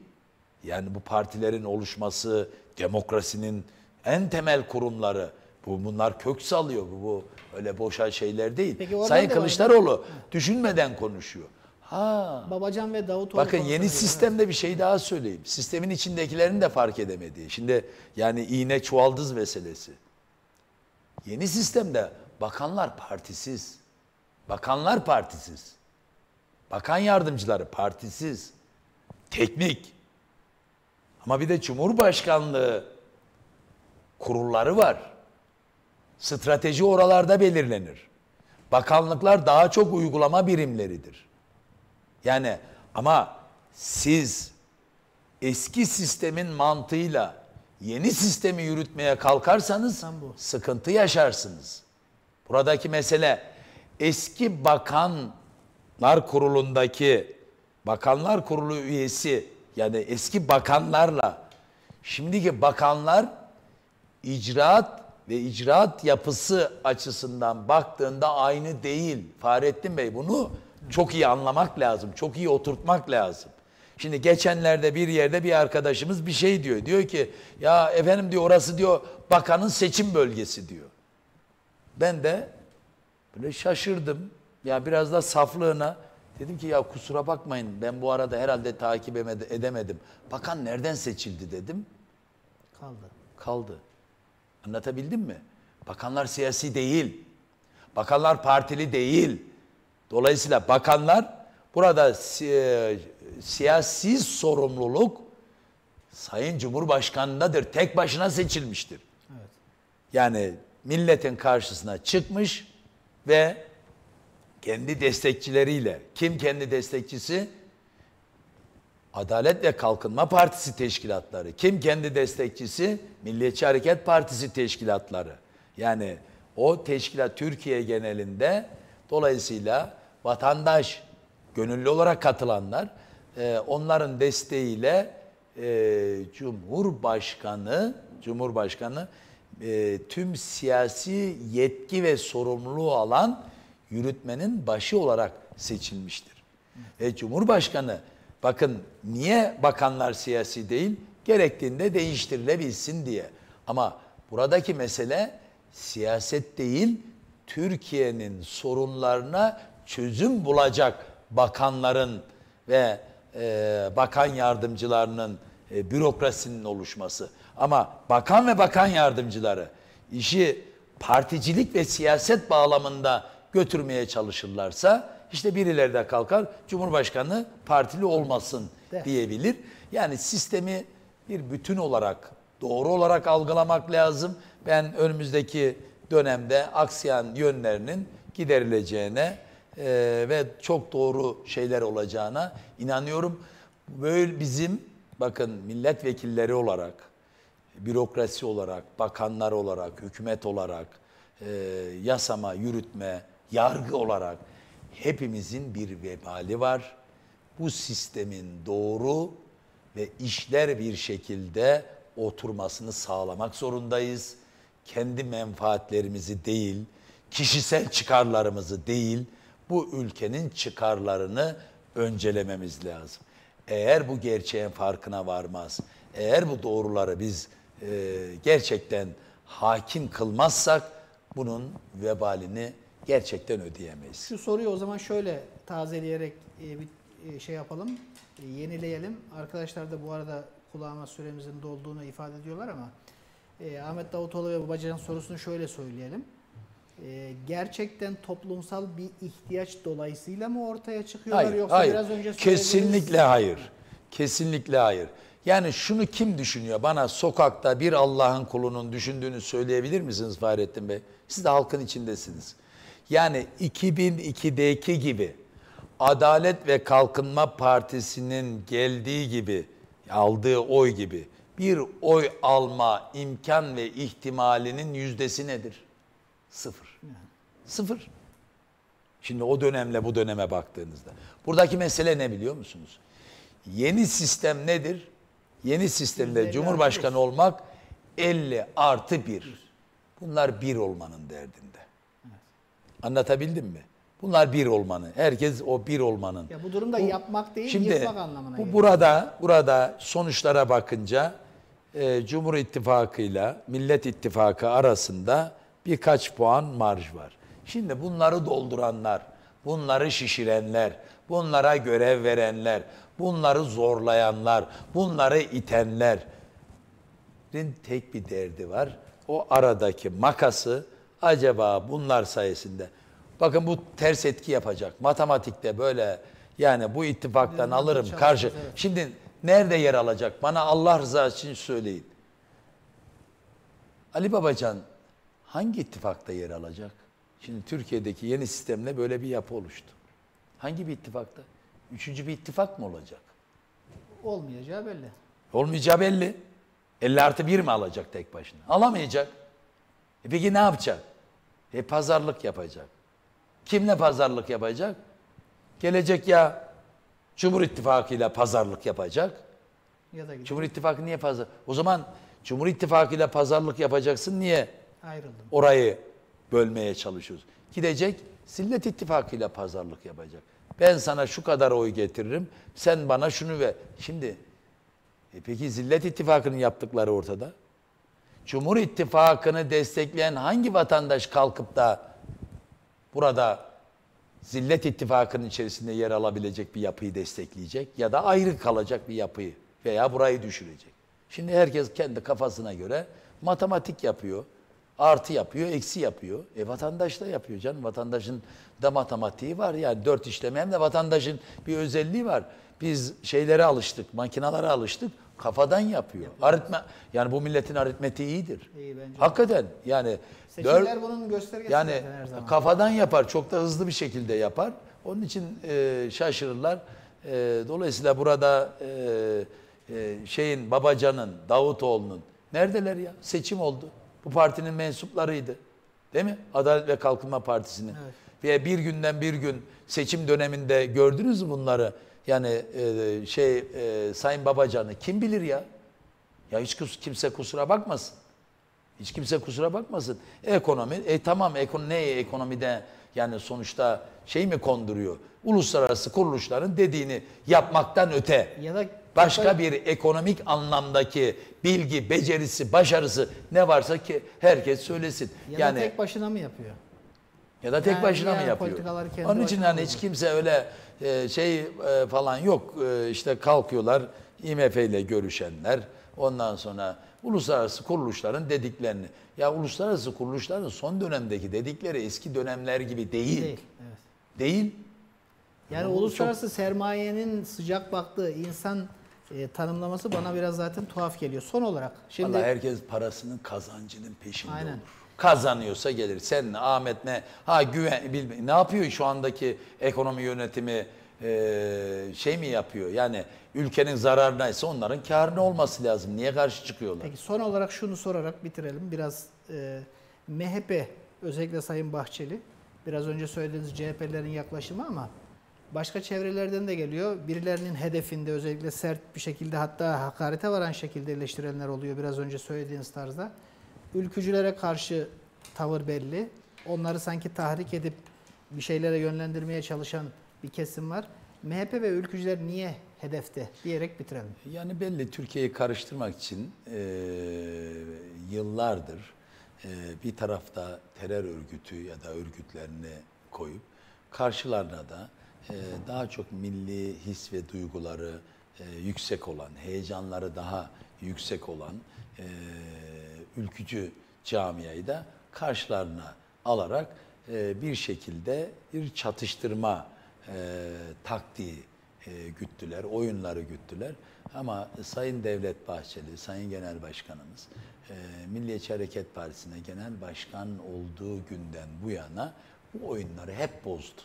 Yani bu partilerin oluşması, demokrasinin en temel kurumları bu bunlar kök salıyor. Bu, bu öyle boşa şeyler değil. Peki, Sayın Kılıçdaroğlu var. düşünmeden konuşuyor. Ha. Babacan ve Davutoğlu. Bakın yeni sistemde yani. bir şey daha söyleyeyim. Sistemin içindekilerin de fark edemediği. Şimdi yani iğne çuvaldız meselesi. Yeni sistemde bakanlar partisiz. Bakanlar partisiz. Bakan yardımcıları partisiz. Teknik. Ama bir de Cumhurbaşkanlığı kurulları var. Strateji oralarda belirlenir. Bakanlıklar daha çok uygulama birimleridir. Yani ama siz eski sistemin mantığıyla yeni sistemi yürütmeye kalkarsanız sıkıntı yaşarsınız. Buradaki mesele eski bakanlar kurulundaki bakanlar kurulu üyesi yani eski bakanlarla şimdiki bakanlar icraat ve icraat yapısı açısından baktığında aynı değil. Fahrettin Bey bunu çok iyi anlamak lazım, çok iyi oturtmak lazım. Şimdi geçenlerde bir yerde bir arkadaşımız bir şey diyor. Diyor ki ya efendim diyor orası diyor bakanın seçim bölgesi diyor. Ben de Böyle şaşırdım. Ya biraz da saflığına dedim ki ya kusura bakmayın ben bu arada herhalde takip edemedim. Bakan nereden seçildi dedim. Kaldı. Kaldı. Anlatabildim mi? Bakanlar siyasi değil. Bakanlar partili değil. Dolayısıyla bakanlar burada si e, siyasi sorumluluk Sayın Cumhurbaşkanı'ndadır. Tek başına seçilmiştir. Evet. Yani milletin karşısına çıkmış, ve kendi destekçileriyle. Kim kendi destekçisi? Adalet ve Kalkınma Partisi teşkilatları. Kim kendi destekçisi? Milliyetçi Hareket Partisi teşkilatları. Yani o teşkilat Türkiye genelinde dolayısıyla vatandaş gönüllü olarak katılanlar e, onların desteğiyle e, Cumhurbaşkanı Cumhurbaşkanı e, tüm siyasi yetki ve sorumluluğu alan yürütmenin başı olarak seçilmiştir. E, Cumhurbaşkanı bakın niye bakanlar siyasi değil? Gerektiğinde değiştirilebilsin diye. Ama buradaki mesele siyaset değil Türkiye'nin sorunlarına çözüm bulacak bakanların ve e, bakan yardımcılarının e, bürokrasinin oluşması. Ama bakan ve bakan yardımcıları işi particilik ve siyaset bağlamında götürmeye çalışırlarsa işte birileri de kalkar Cumhurbaşkanı partili olmasın diyebilir. Yani sistemi bir bütün olarak doğru olarak algılamak lazım. Ben önümüzdeki dönemde aksayan yönlerinin giderileceğine e, ve çok doğru şeyler olacağına inanıyorum. Böyle bizim bakın milletvekilleri olarak bürokrasi olarak, bakanlar olarak, hükümet olarak, e, yasama, yürütme, yargı olarak hepimizin bir vebali var. Bu sistemin doğru ve işler bir şekilde oturmasını sağlamak zorundayız. Kendi menfaatlerimizi değil, kişisel çıkarlarımızı değil, bu ülkenin çıkarlarını öncelememiz lazım. Eğer bu gerçeğin farkına varmaz, eğer bu doğruları biz e, gerçekten hakim kılmazsak bunun vebalini gerçekten ödeyemeyiz. Şu soruyu o zaman şöyle tazeleyerek e, bir e, şey yapalım, e, yenileyelim. Arkadaşlar da bu arada kulağıma süremizin dolduğunu ifade ediyorlar ama e, Ahmet Davutoğlu ve Babacan'ın sorusunu şöyle söyleyelim. E, gerçekten toplumsal bir ihtiyaç dolayısıyla mı ortaya çıkıyorlar hayır, yoksa hayır. biraz önce Kesinlikle hayır. Kesinlikle hayır. Yani şunu kim düşünüyor? Bana sokakta bir Allah'ın kulunun düşündüğünü söyleyebilir misiniz Fahrettin Bey? Siz de halkın içindesiniz. Yani 2002'deki gibi Adalet ve Kalkınma Partisi'nin geldiği gibi, aldığı oy gibi bir oy alma imkan ve ihtimalinin yüzdesi nedir? Sıfır. Sıfır. Şimdi o dönemle bu döneme baktığınızda. Buradaki mesele ne biliyor musunuz? Yeni sistem nedir? Yeni sistemde Cumhurbaşkanı olmak 50 artı 1. Bunlar bir olmanın derdinde. Anlatabildim mi? Bunlar bir olmanın. Herkes o bir olmanın. Ya bu durumda bu, yapmak değil, şimdi, yıkmak anlamına bu geliyor. Burada, burada sonuçlara bakınca e, Cumhur İttifakı ile Millet İttifakı arasında birkaç puan marj var. Şimdi bunları dolduranlar, bunları şişirenler, bunlara görev verenler, bunları zorlayanlar, bunları itenlerin tek bir derdi var. O aradaki makası acaba bunlar sayesinde bakın bu ters etki yapacak. Matematikte böyle yani bu ittifaktan yani alırım karşı. Evet. Şimdi nerede yer alacak? Bana Allah rızası için söyleyin. Ali Babacan hangi ittifakta yer alacak? Şimdi Türkiye'deki yeni sistemle böyle bir yapı oluştu. Hangi bir ittifakta? Üçüncü bir ittifak mı olacak? Olmayacağı belli. Olmayacağı belli. 50 artı 1 mi alacak tek başına? Alamayacak. E peki ne yapacak? E pazarlık yapacak. Kimle pazarlık yapacak? Gelecek ya Cumhur İttifakı ile pazarlık yapacak. Ya da gidelim. Cumhur İttifakı niye pazar? O zaman Cumhur İttifakı ile pazarlık yapacaksın niye? Ayrıldım. Orayı bölmeye çalışıyoruz. Gidecek Sillet İttifakı ile pazarlık yapacak. Ben sana şu kadar oy getiririm. Sen bana şunu ver. şimdi e peki Zillet İttifakı'nın yaptıkları ortada. Cumhur İttifakı'nı destekleyen hangi vatandaş kalkıp da burada Zillet İttifakı'nın içerisinde yer alabilecek bir yapıyı destekleyecek ya da ayrı kalacak bir yapıyı veya burayı düşürecek. Şimdi herkes kendi kafasına göre matematik yapıyor. Artı yapıyor, eksi yapıyor. E vatandaş da yapıyor canım. Vatandaşın da matematiği var. Yani dört işlemi hem de vatandaşın bir özelliği var. Biz şeylere alıştık, makinalara alıştık. Kafadan yapıyor. Aritme, yani bu milletin aritmetiği iyidir. İyi bence. Hakikaten yani. Seçimler dört, bunun göstergesi yani her zaman. Kafadan yapar, çok da hızlı bir şekilde yapar. Onun için e, şaşırırlar. E, dolayısıyla burada e, e, şeyin, Babacan'ın, Davutoğlu'nun neredeler ya? Seçim oldu bu partinin mensuplarıydı. Değil mi? Adalet ve Kalkınma Partisi'nin. Evet. Ve bir günden bir gün seçim döneminde gördünüz mü bunları? Yani e, şey e, Sayın Babacan'ı kim bilir ya? Ya hiç kimse kusura bakmasın. Hiç kimse kusura bakmasın. Ekonomi, e tamam ekon ne ekonomide yani sonuçta şey mi konduruyor? Uluslararası kuruluşların dediğini yapmaktan öte. Ya da başka Tabii. bir ekonomik anlamdaki bilgi, becerisi, başarısı ne varsa ki herkes söylesin. Ya yani, da tek başına mı yapıyor? Ya da tek yani başına mı yapıyor? Onun için hani hiç kimse öyle e, şey e, falan yok. E, işte kalkıyorlar IMF ile görüşenler. Ondan sonra uluslararası kuruluşların dediklerini. Ya uluslararası kuruluşların son dönemdeki dedikleri eski dönemler gibi değil. Değil. Evet. Değil. Yani Ama uluslararası çok... sermayenin sıcak baktığı insan e, tanımlaması bana biraz zaten tuhaf geliyor. Son olarak şimdi Vallahi herkes parasının kazancının peşinde Aynen. olur. Kazanıyorsa gelir. Sen ne Ahmet ne ha güven bilme, ne yapıyor şu andaki ekonomi yönetimi e, şey mi yapıyor? Yani ülkenin zararınaysa onların karını olması lazım. Niye karşı çıkıyorlar? Peki son olarak şunu sorarak bitirelim. Biraz e, MHP özellikle Sayın Bahçeli biraz önce söylediğiniz CHP'lerin yaklaşımı ama başka çevrelerden de geliyor. Birilerinin hedefinde özellikle sert bir şekilde hatta hakarete varan şekilde eleştirenler oluyor biraz önce söylediğiniz tarzda. Ülkücülere karşı tavır belli. Onları sanki tahrik edip bir şeylere yönlendirmeye çalışan bir kesim var. MHP ve ülkücüler niye hedefte diyerek bitirelim. Yani belli Türkiye'yi karıştırmak için e, yıllardır e, bir tarafta terör örgütü ya da örgütlerini koyup karşılarına da e, daha çok milli his ve duyguları e, yüksek olan, heyecanları daha yüksek olan e, ülkücü camiayı da karşılarına alarak e, bir şekilde bir çatıştırma e, taktiği e, güttüler, oyunları güttüler. Ama Sayın Devlet Bahçeli, Sayın Genel Başkanımız, e, Milliyetçi Hareket Partisi'ne genel başkan olduğu günden bu yana bu oyunları hep bozdu.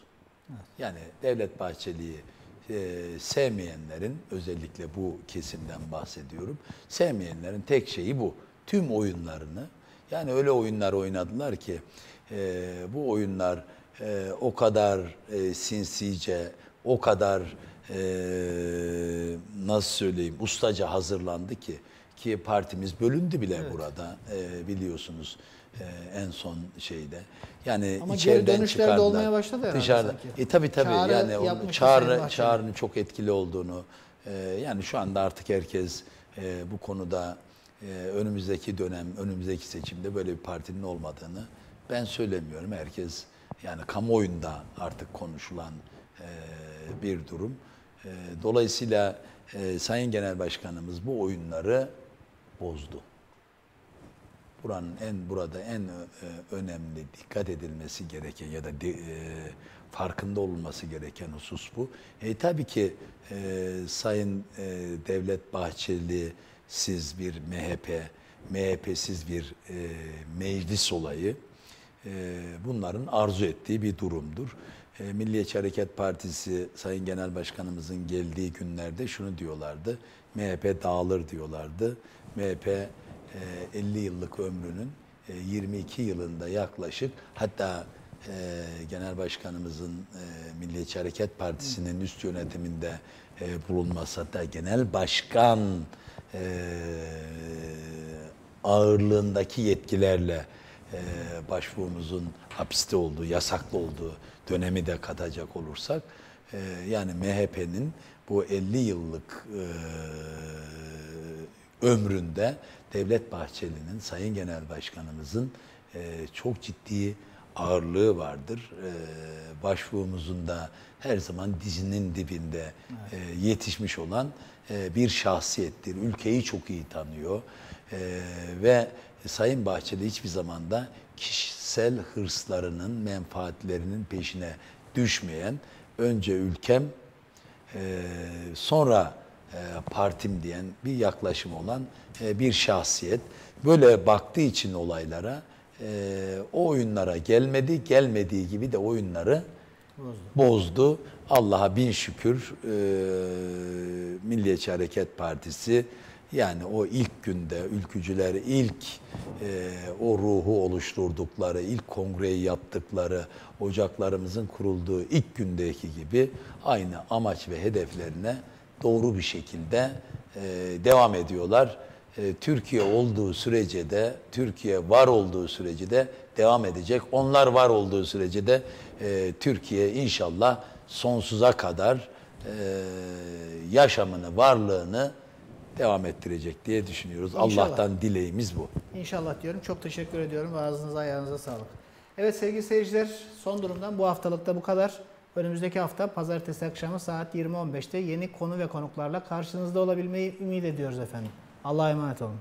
Yani Devlet Bahçeli'yi e, sevmeyenlerin özellikle bu kesimden bahsediyorum. Sevmeyenlerin tek şeyi bu. Tüm oyunlarını yani öyle oyunlar oynadılar ki e, bu oyunlar e, o kadar e, sinsice, o kadar e, nasıl söyleyeyim ustaca hazırlandı ki ki partimiz bölündü bile evet. burada e, biliyorsunuz. E, en son şeyde. Yani Ama içeriden geri dönüşler de olmaya başladı herhalde dışarıda. sanki. E tabii tabii Çağrı yani onu, çağrı, çağrının çok etkili olduğunu e, yani şu anda artık herkes e, bu konuda önümüzdeki dönem, önümüzdeki seçimde böyle bir partinin olmadığını ben söylemiyorum. Herkes yani kamuoyunda artık konuşulan bir durum. dolayısıyla Sayın Genel Başkanımız bu oyunları bozdu buranın en burada en e, önemli dikkat edilmesi gereken ya da e, farkında olunması gereken husus bu. E, tabii ki e, Sayın e, Devlet Bahçeli siz bir MHP, MHP'siz bir e, meclis olayı e, bunların arzu ettiği bir durumdur. E, Milliyetçi Hareket Partisi Sayın Genel Başkanımızın geldiği günlerde şunu diyorlardı. MHP dağılır diyorlardı. MHP 50 e, yıllık ömrünün 22 e, yılında yaklaşık hatta e, Genel Başkanımızın e, Milliyetçi Hareket Partisi'nin üst yönetiminde e, bulunması hatta Genel Başkan e, ağırlığındaki yetkilerle başvurumuzun hapiste olduğu, yasaklı olduğu dönemi de katacak olursak yani MHP'nin bu 50 yıllık ömründe Devlet Bahçeli'nin, Sayın Genel Başkanımızın e, çok ciddi ağırlığı vardır. E, başvurumuzun da her zaman dizinin dibinde e, yetişmiş olan e, bir şahsiyettir. Ülkeyi çok iyi tanıyor e, ve Sayın Bahçeli hiçbir zamanda kişisel hırslarının, menfaatlerinin peşine düşmeyen önce ülkem, e, sonra e, partim diyen bir yaklaşım olan e, bir şahsiyet. Böyle baktığı için olaylara e, o oyunlara gelmedi, gelmediği gibi de oyunları bozdu. bozdu. Allah'a bin şükür e, Milliyetçi Hareket Partisi yani o ilk günde ülkücüler ilk e, o ruhu oluşturdukları, ilk kongreyi yaptıkları, ocaklarımızın kurulduğu ilk gündeki gibi aynı amaç ve hedeflerine doğru bir şekilde e, devam ediyorlar. E, Türkiye olduğu sürece de, Türkiye var olduğu sürece de devam edecek. Onlar var olduğu sürece de e, Türkiye inşallah sonsuza kadar e, yaşamını, varlığını devam ettirecek diye düşünüyoruz. İnşallah. Allah'tan dileğimiz bu. İnşallah diyorum. Çok teşekkür ediyorum. Ağzınıza ayağınıza sağlık. Evet sevgili seyirciler son durumdan bu haftalıkta bu kadar. Önümüzdeki hafta pazartesi akşamı saat 20.15'te yeni konu ve konuklarla karşınızda olabilmeyi ümit ediyoruz efendim. Allah'a emanet olun.